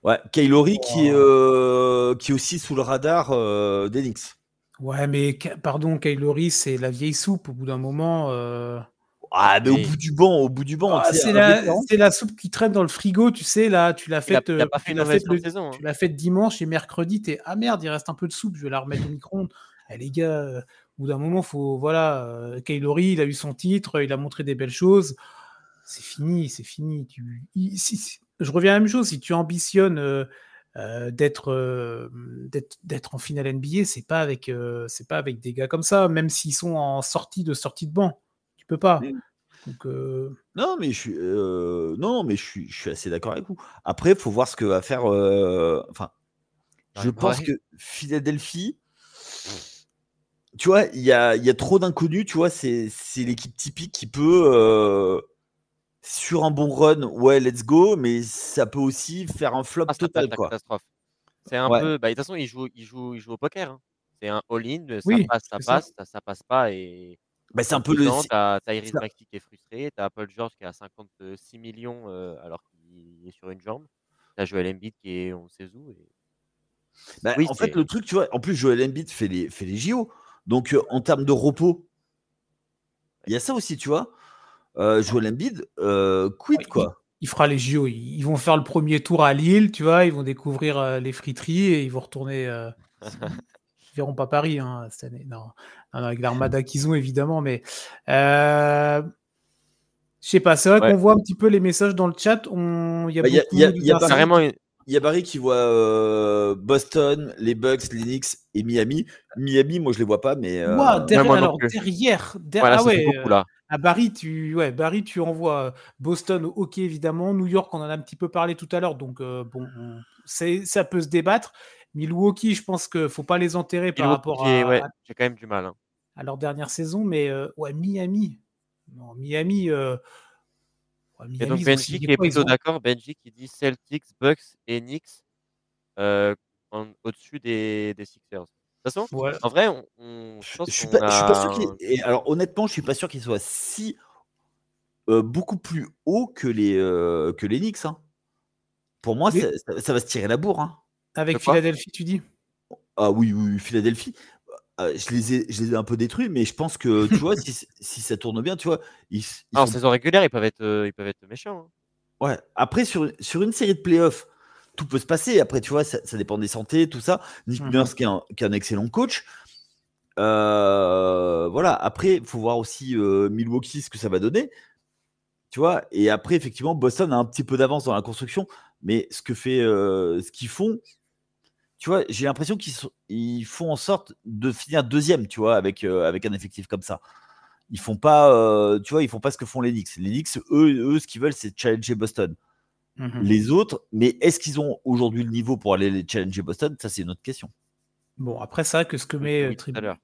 Ouais, Kylori oh. euh, qui, est, qui aussi sous le radar euh, d'Enix. Ouais, mais pardon, Kylori, c'est la vieille soupe au bout d'un moment. Euh. Ah, mais, au bout du banc, au bout du banc. Ah, hein. c'est la, soupe qui traîne dans le frigo, tu sais, là, tu l'as faite euh, fait la hein. dimanche et mercredi, es… ah merde, il reste un peu de soupe, je vais la remettre au micro-ondes. Eh, les gars, euh, au bout d'un moment, faut voilà, Kylori, il a eu son titre, il a montré des belles choses. C'est fini, c'est fini. Tu... je reviens à la même chose, si tu ambitionnes euh, euh, d'être d'être en finale NBA, c'est pas avec euh, c'est pas avec des gars comme ça, même s'ils sont en sortie de sortie de banc, tu peux pas. non mais je suis non mais je suis, je suis assez d'accord avec vous. Après, faut voir ce que va faire. Enfin, je pense que Philadelphie. Tu vois, il y a, y a, trop d'inconnus. Tu vois, c'est l'équipe typique qui peut sur un bon run, ouais, let's go, mais ça peut aussi faire un flop ah, total. C'est un peu. Bah, de toute façon, il joue, il joue, il joue au poker. Hein. C'est un all-in, ça passe, ça passe, ça. passe pas. Et... Bah, c'est un peu le. T'as Iris Maxi qui est frustré, t'as Paul George qui a 56 millions euh, alors qu'il est sur une jambe, t'as Joel Embiid qui est on sait où. Et... Bah, en fait, le truc, tu vois, en plus, Joel Embiid fait les, fait les JO. Donc, euh, en termes de repos, il y a ça aussi, tu vois euh, Joel Embiid, euh, quid quoi. Il, fera les JO, ils, vont faire le premier tour à Lille, tu vois, ils vont découvrir euh, les friteries et ils vont retourner. Euh, ils verront pas Paris hein, cette année, non, avec l'armada qu'ils ont évidemment, mais. Je sais pas, c'est vrai qu'on voit un petit peu les messages dans le chat. Il y a, vraiment bah, une... Il y a Barry qui voit euh, Boston, les Bucks, les Knicks et Miami. Miami, moi je les vois pas, mais. Euh, derrière, derrière, derrière ah beaucoup, euh, À Barry, tu, ouais, Barry, tu envoies Boston, ok évidemment. New York, on en a un petit peu parlé tout à l'heure, donc bon, ça peut se débattre. Milwaukee, je pense qu'il faut pas les enterrer par rapport à. j'ai quand même du mal. Hein. À leur dernière saison, mais ouais, Miami. Non, Miami et donc Benji qui est plutôt d'accord. Benji qui dit Celtics, Bucks et Knicks euh, au-dessus des, des, Sixers. De toute façon, en vrai, on, je, suis, pas, sûr qu'il. Alors honnêtement, je suis pas sûr qu'il soit si euh, beaucoup plus haut que les euh, que les Knicks. Hein. Pour moi, ça, va se tirer la bourre. Hein. Avec Philadelphie, tu dis Ah oui, oui, Philadelphie. Ah, je, les ai, je les ai un peu détruits, mais je pense que, tu vois, si, si ça tourne bien, tu vois. Ils, saison régulière, ils peuvent être, euh, ils peuvent être méchants. Hein. Ouais. Après, sur, sur une série de playoffs, tout peut se passer. Après, tu vois, ça, dépend des santé, tout ça. Nick mm Nurse, qui est, un, excellent coach. Euh, voilà. Après, il faut voir aussi euh, Milwaukee, ce que ça va donner. Tu vois, et après, effectivement, Boston a un petit peu d'avance dans la construction, mais ce que fait, ce qu'ils font, tu vois, j'ai l'impression qu'ils ils font en sorte de finir deuxième, tu vois, avec, euh, avec un effectif comme ça. Ils font pas, euh, tu vois, ils font pas ce que font les Knicks. Les Knicks, eux, eux ce qu'ils veulent, c'est challenger Boston. Mmh les autres, mais est-ce qu'ils ont aujourd'hui le niveau pour aller les challenger Boston Ça, c'est une autre question. Bon, après, ça que ce que met euh,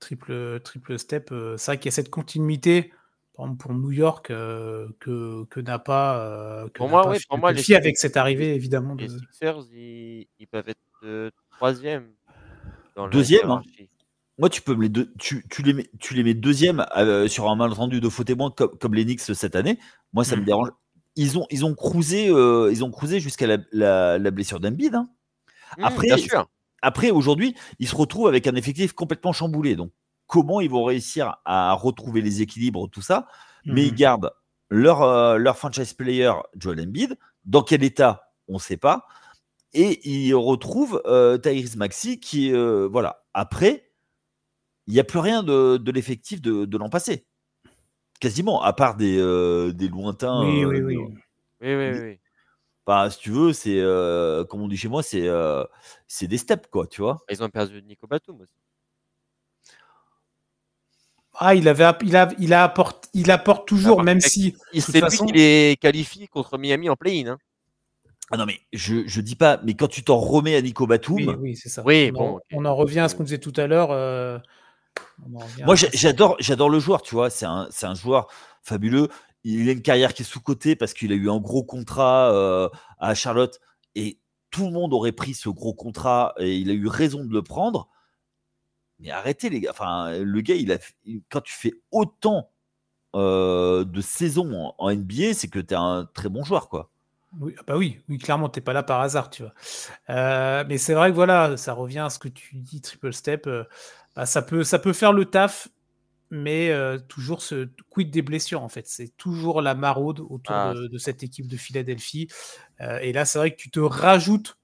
triple, triple, Step, ça c'est est qu'il y a cette continuité pour New York que, que n'a pas. pour moi, oui, pour moi, les avec cette arrivée évidemment. Les de... Sixers, ils, peuvent être de troisième. deuxième hein. Moi, tu peux les deux, tu, les mets, tu les mets deuxième euh, sur un malentendu de faute et comme, comme les Knicks cette année. Moi, ça me hmm. dérange. Ils ont, ils ont cruisé, euh, ils ont jusqu'à la, blessure d'Embiid. Hein. Hmm, après, sûr. après aujourd'hui, ils se retrouvent avec un effectif complètement chamboulé. Donc, comment ils vont réussir à retrouver les équilibres, tout ça Mais ils hmm. gardent leur, euh, leur franchise player, Joel Embiid. Dans quel état On ne sait pas et il retrouve euh, Maxi qui, euh, voilà, après, il n'y a plus rien de, l'effectif de, l'an passé. Quasiment, à part des, euh, des lointains. Oui, euh, oui, oui. oui, oui, bah, si tu veux, c'est, comme on dit chez moi, c'est, c'est des steps, quoi, tu vois. Bah, ils ont perdu Nico Batum aussi. Ah, il avait, il il apporte, il apporte toujours, même si. C'est lui qui les qualifie contre Miami en play-in. Hein. Ah non, mais je, je dis pas, mais quand tu t'en remets à Nico Batum. Oui, c'est ça. Oui, on, bon, on en revient à ce qu'on disait tout à l'heure. Euh, Moi, j'adore, j'adore le joueur, tu vois. C'est un, un, joueur fabuleux. Il a une carrière qui est sous-cotée parce qu'il a eu un gros contrat euh, à Charlotte et tout le monde aurait pris ce gros contrat et il a eu raison de le prendre. Mais arrêtez, les gars. Enfin, le gars, il a, quand tu fais autant euh, de saisons en NBA, c'est que tu es un très bon joueur, quoi. Oui, ah bah oui, oui, clairement, t'es pas là par hasard, tu vois. Euh, mais c'est vrai que voilà, ça revient à ce que tu dis, triple step. Euh, bah, ça, peut, ça peut faire le taf, mais euh, toujours ce quid des blessures, en fait. C'est toujours la maraude autour ah. de, cette équipe de Philadelphie. et là, c'est vrai que tu te rajoutes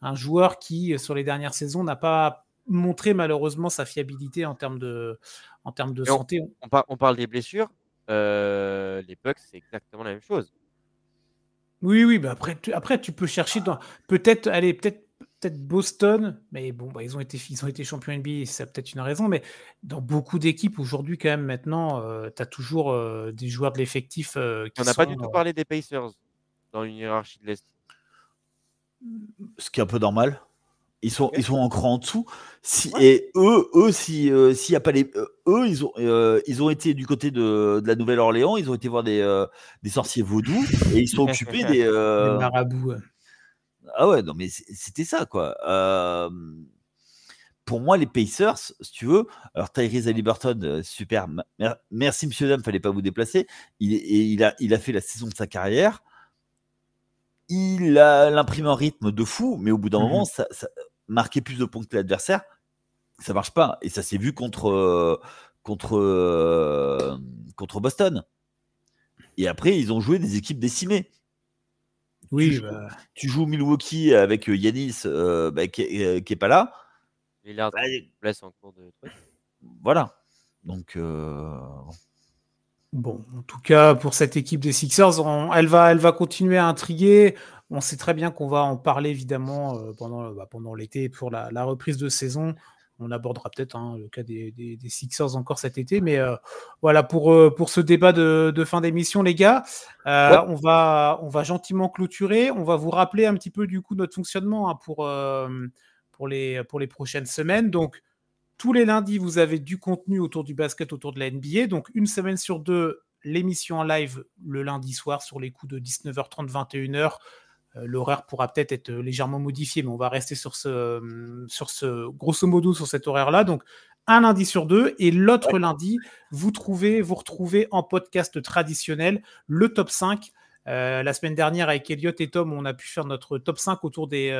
un joueur qui, sur les dernières saisons, n'a pas montré malheureusement sa fiabilité en termes de, en de santé. On, on, parle des blessures. les Bucks, c'est exactement la même chose. Oui, oui, bah après, tu, après, tu peux chercher dans. Peut-être, allez, peut-être peut-être Boston, mais bon, bah, ils, ont été, ils ont été champions NBA, c'est peut-être une raison, mais dans beaucoup d'équipes aujourd'hui, quand même, maintenant, euh, tu as toujours euh, des joueurs de l'effectif. Euh, On n'a pas du tout parlé des Pacers dans une hiérarchie de l'Est. Ce qui est un peu normal. Ils sont, ils sont en cran en dessous. Si, Et eux, eux, euh, s'il n'y a pas les, euh, eux, ils ont, euh, ils ont été du côté de, de la Nouvelle-Orléans. Ils ont été voir des, des sorciers vaudous et ils sont occupés des, des, marabouts. Ah ouais, non mais c'était ça quoi. Pour moi, les Pacers, si tu veux, alors Tyrese Halliburton, super, merci Monsieur Dame, fallait pas vous déplacer. Il, il a, il a fait la saison de sa carrière il a l'imprimé un rythme de fou, mais au bout d'un mmh moment, ça, marquer plus de points que l'adversaire, ça marche pas. Et ça s'est vu contre, euh, contre, euh, contre Boston. Et après, ils ont joué des équipes décimées. Oui, bah. tu, joues, Milwaukee avec Yanis euh, bah, qui, n'est pas là. Bah, il a en cours de Voilà. Donc. Bon, en tout cas, pour cette équipe des Sixers, elle, va, elle va continuer à intriguer. On sait très bien qu'on va en parler évidemment euh, pendant, bah, pendant l'été pour la, reprise de saison. On abordera peut-être hein, le cas des, Sixers encore cet été. Mais euh, voilà, pour, euh, pour ce débat de, fin d'émission, les gars, on, va, on va gentiment clôturer. On va vous rappeler un petit peu du coup notre fonctionnement hein, pour, pour, les, pour les prochaines semaines. Donc, tous les lundis, vous avez du contenu autour du basket, autour de la NBA. Donc, une semaine sur deux, l'émission en live le lundi soir sur les coups de 19h30, 21h euh, l'horaire pourra peut-être être euh, légèrement modifié, mais on va rester sur ce, euh, sur ce grosso modo sur cet horaire-là. Donc, un lundi sur deux et l'autre lundi, vous trouvez, vous retrouvez en podcast traditionnel le top 5 la semaine dernière, avec Elliot et Tom, on a pu faire notre top 5 autour des,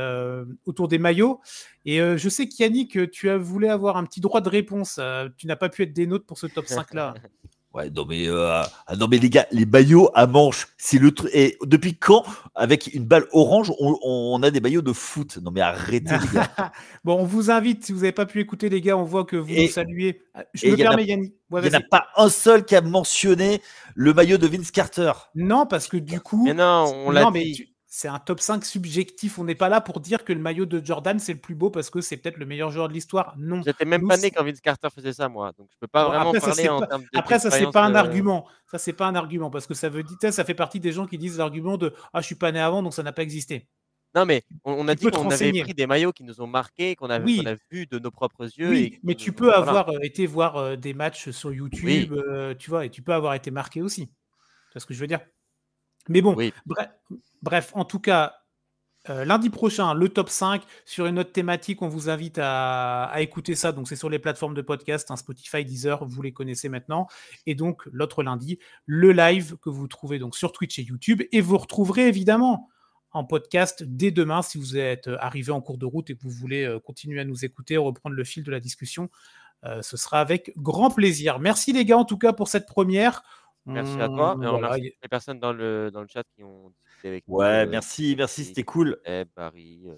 autour des maillots. Et je sais qu'Yannick, tu as voulu avoir un petit droit de réponse. tu n'as pas pu être des nôtres pour ce top 5-là. Ouais, non mais, euh, ah, ah, non mais les gars, les maillots à manches, c'est le truc. Et depuis quand, avec une balle orange, on, a des maillots de foot Non mais arrêtez les gars. bon, on vous invite, si vous n'avez pas pu écouter les gars, on voit que vous nous saluez. Ah, je me permets Yannick. Il n'y en a pas un seul qui a mentionné le maillot de Vince Carter. Non, parce que du coup... Mais non, on l'a dit c'est un top 5 subjectif. On n'est pas là pour dire que le maillot de Jordan, c'est le plus beau parce que c'est peut-être le meilleur joueur de l'histoire. Non. J'étais même pas né quand Vince Carter faisait ça, moi. Donc je peux pas vraiment après, parler en pas... de. Après, ça, c'est pas un euh, argument. Ça, c'est pas un argument parce que ça veut dire, ça fait partie des gens qui disent l'argument de Ah, je suis pas né avant, donc ça n'a pas existé. Non, mais on, a dit qu'on avait pris des maillots qui nous ont marqués, qu'on a vu de nos propres yeux. Oui, mais tu peux avoir euh, été voir euh, des matchs sur YouTube, tu vois, et tu peux avoir été marqué aussi. Tu vois ce que je veux dire mais bon, bref, en tout cas, euh, lundi prochain, le top 5 sur une autre thématique. On vous invite à, écouter ça. Donc, c'est sur les plateformes de podcast, hein, Spotify, Deezer, vous les connaissez maintenant. Et donc, l'autre lundi, le live que vous trouvez donc sur Twitch et YouTube. Et vous retrouverez évidemment en podcast dès demain si vous êtes euh, arrivé en cours de route et que vous voulez euh, continuer à nous écouter, reprendre le fil de la discussion. ce sera avec grand plaisir. Merci les gars en tout cas pour cette première. Merci à mmh, toi. Mmh, et à bah, les personnes dans le, dans le chat qui ont discuté avec Ouais, euh, merci, merci, c'était cool. Et Barry, euh,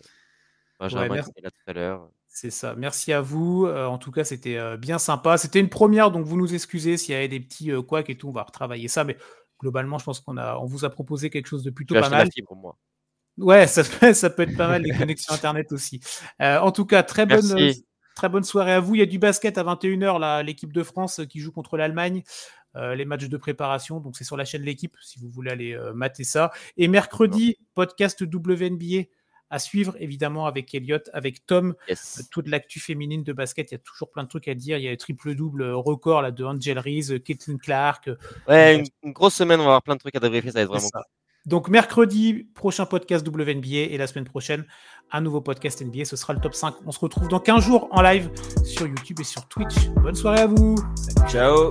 Benjamin l'heure. C'est ça. Merci à vous. Euh, en tout cas, c'était bien sympa. C'était une première, donc vous nous excusez s'il y avait des petits euh, couacs et tout. On va retravailler ça, mais globalement, je pense qu'on a, on vous a proposé quelque chose de plutôt pas mal. pour moi. Ouais, ça, ça, peut être pas mal les connexions internet aussi. en tout cas, très bonne. Très bonne soirée à vous. Il y a du basket à 21h, l'équipe de France qui joue contre l'Allemagne. Euh, les matchs de préparation. Donc c'est sur la chaîne L'équipe si vous voulez aller euh, mater ça. Et mercredi, podcast WNBA à suivre évidemment avec Elliot, avec Tom, euh, toute l'actu féminine de basket. Il y a toujours plein de trucs à dire. Il y a le triple-double record là, de Angel Reese, Caitlin Clark. Ouais, une, grosse semaine, on va avoir plein de trucs à vérifier Ça va être vraiment Donc mercredi, prochain podcast WNBA et la semaine prochaine, un nouveau podcast NBA, ce sera le top 5. On se retrouve dans 15 jours en live sur YouTube et sur Twitch. Bonne soirée à vous. Ciao.